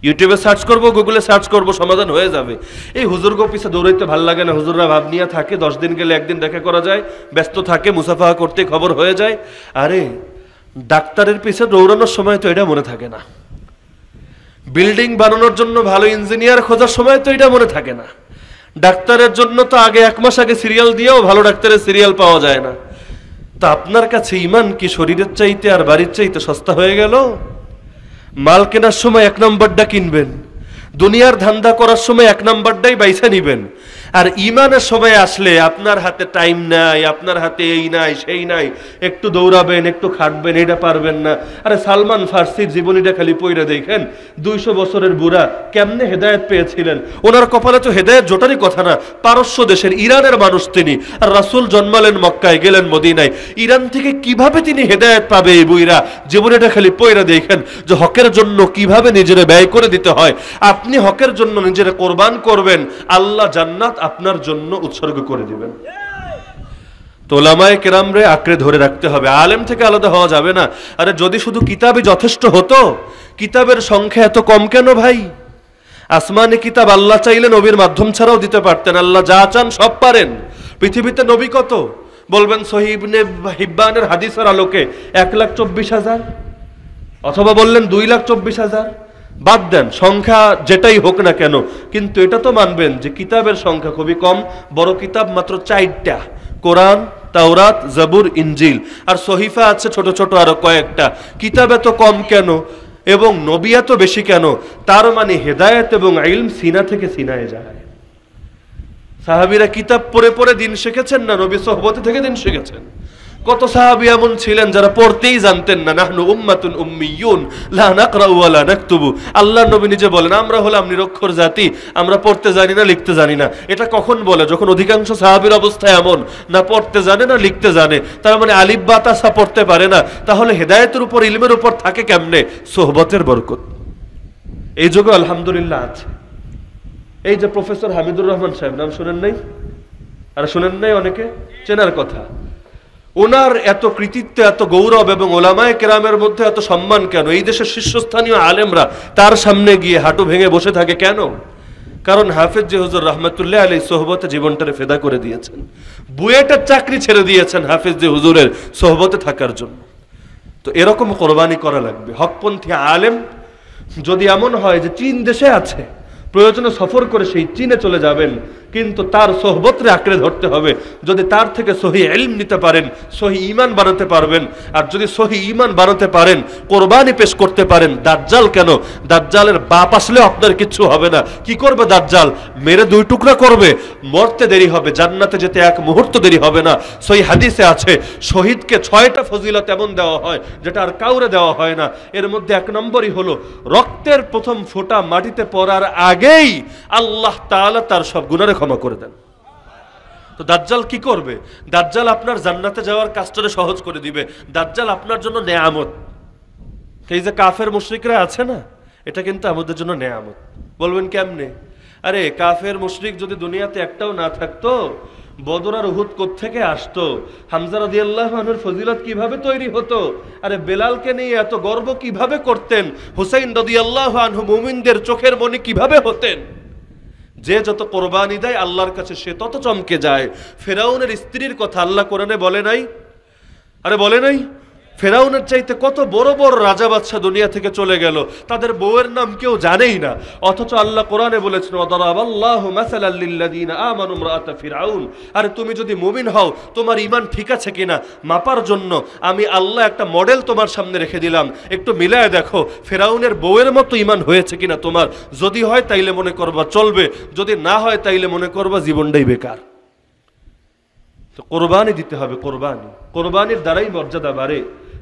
ইউটিউবে সার্চ করব গুগলে সার্চ করব সমাধান হয়ে যাবে এই হুজুর পিছে দৌড়াইতে ভাল লাগে না হুজুররা ভাব নিয়ে থাকে দশ দিন গেলে একদিন দেখা করা যায় ব্যস্ত থাকে মুসাফা করতে খবর হয়ে যায় আরে ডাক্তারের পিছে দৌড়ানোর সময় তো এটা মনে থাকে না বিল্ডিং বানানোর জন্য ভালো ইঞ্জিনিয়ার খোঁজার সময় তো এটা মনে থাকে না ডাক্তারের জন্য তো আগে এক মাস আগে সিরিয়াল দিয়েও ভালো ডাক্তারের সিরিয়াল পাওয়া যায় না তা আপনার কাছে ইমান কি শরীরের চাইতে আর বাড়ির চাইতে সস্তা হয়ে গেল মাল কেনার সময় এক নম্বরটা কিনবেন দুনিয়ার ধান্দা করার সময় এক নম্বরটাই বাইসা নিবেন আর ইমানের সবাই আসলে আপনার হাতে টাইম নাই আপনার হাতে এই নাই সেই নাই একটু দৌড়াবেন একটু খাটবেন এটা পারবেন না আরে সালমান ফার্সির জীবনীটা খালি পইরা দেখেন দুইশো বছরের বুড়া কেমনে হেদায়ত পেয়েছিলেন ওনার কপালে তো হেদায়ত জোটারই কথা না পারস্য দেশের ইরানের মানুষ তিনি আর রাসুল জন্মালেন মক্কায় গেলেন মদিনায় ইরান থেকে কিভাবে তিনি হেদায়ত পাবে এই বুইরা জীবনীটা খালি পইরা দেখেন যে হকের জন্য কিভাবে নিজেরা ব্যয় করে দিতে হয় আপনি হকের জন্য নিজেরা কোরবান করবেন আল্লাহ জান্নাত আপনার জন্য উৎসর্গ করে দিবেন তোলামায় রে আঁকড়ে ধরে রাখতে হবে আলেম থেকে আলাদা হওয়া যাবে না আরে যদি শুধু কিতাবই যথেষ্ট হতো কিতাবের সংখ্যা এত কম কেন ভাই আসমানে কিতাব আল্লাহ চাইলে নবীর মাধ্যম ছাড়াও দিতে পারতেন আল্লাহ যা চান সব পারেন পৃথিবীতে নবী কত বলবেন সহিবনে হিব্বানের হাদিসের আলোকে এক লাখ চব্বিশ হাজার অথবা বললেন দুই লাখ চব্বিশ হাজার বাদ দেন সংখ্যা যেটাই হোক না কেন কিন্তু এটা তো মানবেন যে কিতাবের সংখ্যা খুবই কম বড় কিতাব মাত্র চারটা কোরআন তাওরাত জাবুর ইঞ্জিল আর সহিফা আছে ছোট ছোট আরো কয়েকটা কিতাব এত কম কেন এবং নবী এত বেশি কেন তার মানে হেদায়েত এবং আইলম সিনা থেকে সিনায় যায় সাহাবিরা কিতাব পড়ে পড়ে দিন শিখেছেন না নবী সহবতে থেকে দিন শিখেছেন কত সাহাবি এমন ছিলেন যারা পড়তেই জানতেন না নাহনু উম্মাতুন উম্মিয়ুন লা নাকরা ওয়া লা নাকতুবু আল্লাহ নবী নিজে বলেন আমরা হলাম নিরক্ষর জাতি আমরা পড়তে জানি না লিখতে জানি না এটা কখন বলে যখন অধিকাংশ সাহাবীর অবস্থা এমন না পড়তে জানে না লিখতে জানে তার মানে আলিফ বা তাসা পড়তে পারে না তাহলে হেদায়েতের উপর ইলমের উপর থাকে কেমনে সোহবতের বরকত এই যুগে আলহামদুলিল্লাহ আছে এই যে প্রফেসর হামিদুর রহমান সাহেব নাম শুনেন নাই আর শুনেন নাই অনেকে চেনার কথা ওনার এত কৃতিত্ব এত গৌরব এবং ওলামায় কেরামের মধ্যে এত সম্মান কেন এই দেশের শীর্ষস্থানীয় আলেমরা তার সামনে গিয়ে হাঁটু ভেঙে বসে থাকে কেন কারণ হাফেজ জেহুজুর রহমতুল্লাহ আলী সোহবতে জীবনটারে ফেদা করে দিয়েছেন বুয়েটার চাকরি ছেড়ে দিয়েছেন হাফেজ জে হুজুরের সোহবতে থাকার জন্য তো এরকম কোরবানি করা লাগবে হকপন্থী আলেম যদি এমন হয় যে চীন দেশে আছে প্রয়োজনে সফর করে সেই চীনে চলে যাবেন কিন্তু তার সোহবতরে আঁকড়ে ধরতে হবে যদি তার থেকে সহি এলম নিতে পারেন সহি ইমান বাড়াতে পারবেন আর যদি সহি ইমান বাড়াতে পারেন কোরবানি পেশ করতে পারেন দাজ্জাল কেন দাজ্জালের বাপ আসলে আপনার কিচ্ছু হবে না কি করবে দাজ্জাল মেরে দুই টুকরা করবে মরতে দেরি হবে জান্নাতে যেতে এক মুহূর্ত দেরি হবে না সহি হাদিসে আছে শহীদকে ছয়টা ফজিলত এমন দেওয়া হয় যেটা আর কাউরে দেওয়া হয় না এর মধ্যে এক নম্বরই হলো রক্তের প্রথম ফোঁটা মাটিতে পড়ার আগেই আল্লাহ তাআলা তার সব গুণারে ক্ষমা করে দেন তো দাজ্জাল কি করবে দাজ্জাল আপনার জান্নাতে যাওয়ার কাজটা সহজ করে দিবে দাজ্জাল আপনার জন্য নেয়ামত এই যে কাফের মুশ্রিকরা আছে না এটা কিন্তু আমাদের জন্য নেয়ামত বলবেন কেমনে আরে কাফের মুশরিক যদি দুনিয়াতে একটাও না থাকতো বদর আর উহুদ থেকে আসতো হামজার রাদিয়াল্লাহু ফজিলত কিভাবে তৈরি হতো আরে বেলালকে নিয়ে এত গর্ব কিভাবে করতেন হুসাইন রাদিয়াল্লাহু আনহু মুমিনদের চোখের মনি কিভাবে হতেন যে যত কোরবানি দেয় আল্লাহর কাছে সে তত চমকে যায় ফেরাউনের স্ত্রীর কথা আল্লাহ কোরআনে বলে নাই আরে বলে নাই ফেরাউনের চাইতে কত বড় বড় রাজা বাদশাহ দুনিয়া থেকে চলে গেল তাদের বউয়ের নাম কেউ জানেই না অথচ আল্লাহ কোরআনে বলেছেন ফিরাউন আরে তুমি যদি মুমিন হও তোমার ইমান ঠিক আছে কিনা মাপার জন্য আমি আল্লাহ একটা মডেল তোমার সামনে রেখে দিলাম একটু মিলায় দেখো ফেরাউনের বউয়ের মতো ইমান হয়েছে কিনা তোমার যদি হয় তাইলে মনে করবা চলবে যদি না হয় তাইলে মনে করবা জীবনটাই বেকার তো কোরবানি দিতে হবে কোরবানি কোরবানির দ্বারাই মর্যাদা বাড়ে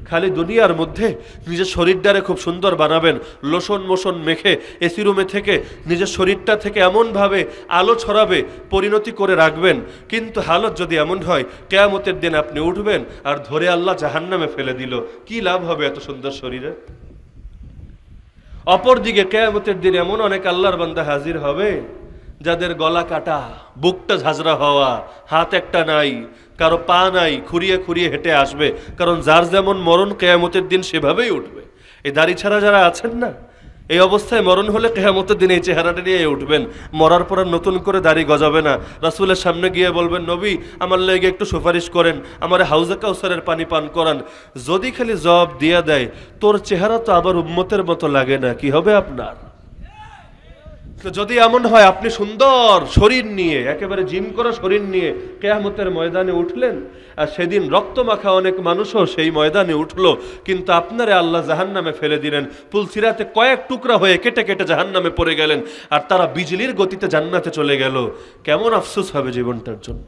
খালি দুনিয়ার মধ্যে নিজের শরীরটারে খুব সুন্দর বানাবেন লোশন মোশন মেখে এসি রুমে থেকে নিজের শরীরটা থেকে এমনভাবে আলো ছড়াবে পরিণতি করে রাখবেন কিন্তু হালত যদি এমন হয় কেয়ামতের দিন আপনি উঠবেন আর ধরে আল্লাহ জাহান্নামে ফেলে দিল কি লাভ হবে এত সুন্দর শরীরে অপরদিকে কেয়ামতের দিন এমন অনেক আল্লাহর বান্দা হাজির হবে যাদের গলা কাটা বুকটা ঝাঁঝরা হওয়া হাত একটা নাই কারো পা নাই খুঁড়িয়ে খুঁড়িয়ে হেঁটে আসবে কারণ যার যেমন মরণ কেয়ামতের দিন সেভাবেই উঠবে এই দাড়ি ছাড়া যারা আছেন না এই অবস্থায় মরণ হলে কেয়ামতের দিন এই চেহারাটা নিয়ে উঠবেন মরার পর নতুন করে দাড়ি গজাবে না রাসুলের সামনে গিয়ে বলবেন নবী আমার লেগে একটু সুপারিশ করেন আমার হাউজে কাউসারের পানি পান করান যদি খালি জবাব দিয়ে দেয় তোর চেহারা তো আবার উম্মতের মতো লাগে না কি হবে আপনার তো যদি এমন হয় আপনি সুন্দর শরীর নিয়ে একেবারে জিম করা শরীর নিয়ে কেয়ামতের ময়দানে উঠলেন আর সেদিন রক্ত মাখা অনেক মানুষও সেই ময়দানে উঠলো কিন্তু আপনারে আল্লাহ জাহান নামে ফেলে দিলেন পুলসিরাতে কয়েক টুকরা হয়ে কেটে কেটে জাহান নামে পড়ে গেলেন আর তারা বিজলির গতিতে জান্নাতে চলে গেল কেমন আফসোস হবে জীবনটার জন্য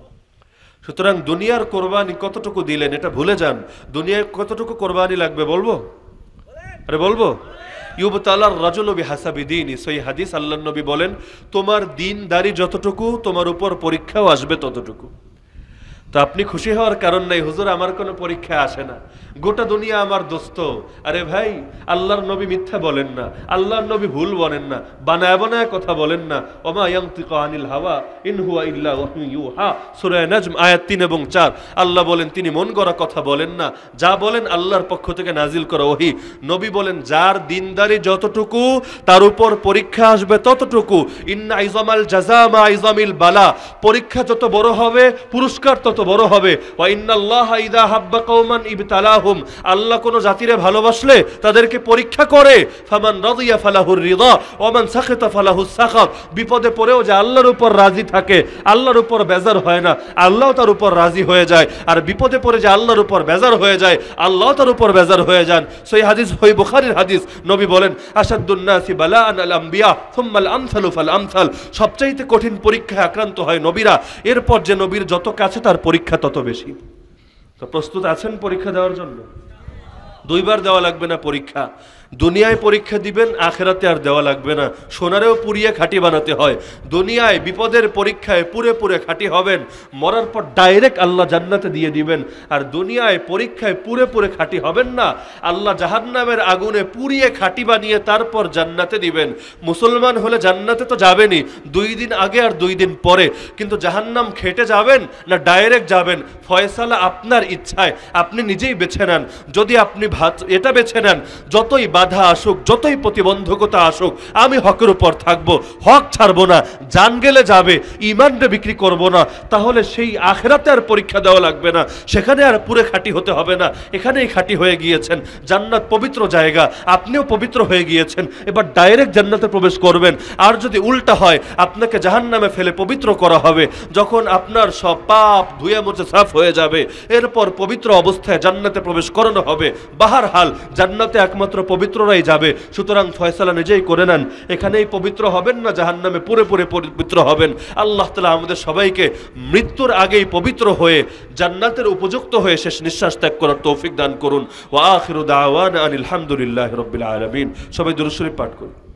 সুতরাং দুনিয়ার কোরবানি কতটুকু দিলেন এটা ভুলে যান দুনিয়ায় কতটুকু কোরবানি লাগবে বলবো আরে বলবো ইউবতালার রাজলবি হাসাবি দিন সেই হাদিস আল্লাহ নবী বলেন তোমার দিনদারি যতটুকু তোমার উপর পরীক্ষাও আসবে ততটুকু তো আপনি খুশি হওয়ার কারণ নাই হুজুর আমার কোনো পরীক্ষা আসে না গোটা দুনিয়া আমার দোস্ত আরে ভাই আল্লাহর নবী মিথ্যা বলেন না আল্লাহর নবী ভুল বলেন না বানায় বানায় কথা বলেন না ওমায়ন্তিক আনিল হাওয়া ইনহুয়া ইল্লা ইউহা আয়াত তিন এবং চার আল্লাহ বলেন তিনি মন করা কথা বলেন না যা বলেন আল্লাহর পক্ষ থেকে নাজিল করা ওহি নবী বলেন যার দিনদারি যতটুকু তার উপর পরীক্ষা আসবে ততটুকু ইন্না আইজমাল জাজামা আইজামিল বালা পরীক্ষা যত বড় হবে পুরস্কার তত বড় হবে আল্লাহ কোন জাতিরে ভালোবাসলে তাদেরকে পরীক্ষা করে ফামান বিপদে পড়েও যে আল্লাহর উপর রাজি থাকে আল্লাহর উপর বেজার হয় না আল্লাহ তার উপর রাজি হয়ে যায় আর বিপদে পড়ে যে আল্লাহর উপর বেজার হয়ে যায় আল্লাহ তার উপর বেজার হয়ে যান সেই হাদিস হই বুখারীর হাদিস নবী বলেন আসাদুন্নাসি বালান আল আম্বিয়া থুম্মাল আমসালু ফাল আমসাল সবচাইতে কঠিন পরীক্ষায় আক্রান্ত হয় নবীরা এরপর যে নবীর যত কাছে তার পরীক্ষা তত বেশি তো প্রস্তুত আছেন পরীক্ষা দেওয়ার জন্য দুইবার দেওয়া লাগবে না পরীক্ষা দুনিয়ায় পরীক্ষা দিবেন আখেরাতে আর দেওয়া লাগবে না সোনারেও পুড়িয়ে খাঁটি বানাতে হয় দুনিয়ায় বিপদের পরীক্ষায় পুরে পুরে খাঁটি হবেন মরার পর ডাইরেক্ট আল্লাহ জান্নাতে দিয়ে দিবেন আর দুনিয়ায় পরীক্ষায় পুরে পুরে খাঁটি হবেন না আল্লাহ জাহান্নামের আগুনে পুড়িয়ে খাঁটি বানিয়ে তারপর জান্নাতে দিবেন মুসলমান হলে জান্নাতে তো যাবেনই দুই দিন আগে আর দুই দিন পরে কিন্তু জাহান্নাম খেটে যাবেন না ডাইরেক্ট যাবেন ফয়সালা আপনার ইচ্ছায় আপনি নিজেই বেছে নেন যদি আপনি ভাত এটা বেছে নেন যতই বাধা আসুক যতই প্রতিবন্ধকতা আসুক আমি হকের উপর থাকবো হক ছাড়বো না জান গেলে যাবে ইমানটা বিক্রি করব না তাহলে সেই আখেরাতে আর পরীক্ষা দেওয়া লাগবে না সেখানে আর পুরে খাঁটি হতে হবে না এখানেই খাঁটি হয়ে গিয়েছেন জান্নাত পবিত্র জায়গা আপনিও পবিত্র হয়ে গিয়েছেন এবার ডাইরেক্ট জান্নাতে প্রবেশ করবেন আর যদি উল্টা হয় আপনাকে জাহান নামে ফেলে পবিত্র করা হবে যখন আপনার সব পাপ ধুয়ে মুছে সাফ হয়ে যাবে এরপর পবিত্র অবস্থায় জান্নাতে প্রবেশ করানো হবে বাহার হাল জান্নাতে একমাত্র পবিত্র পবিত্ররাই যাবে সুতরাং ফয়সালা নিজেই করে নেন এখানেই পবিত্র হবেন না জাহান নামে পুরে পুরে পবিত্র হবেন আল্লাহ তালা আমাদের সবাইকে মৃত্যুর আগেই পবিত্র হয়ে জান্নাতের উপযুক্ত হয়ে শেষ নিঃশ্বাস ত্যাগ করার তৌফিক দান করুন ওয়া আখির দাওয়ান আনিল হামদুলিল্লাহ রবিল আলমিন সবাই দুরুসুরি পাঠ করুন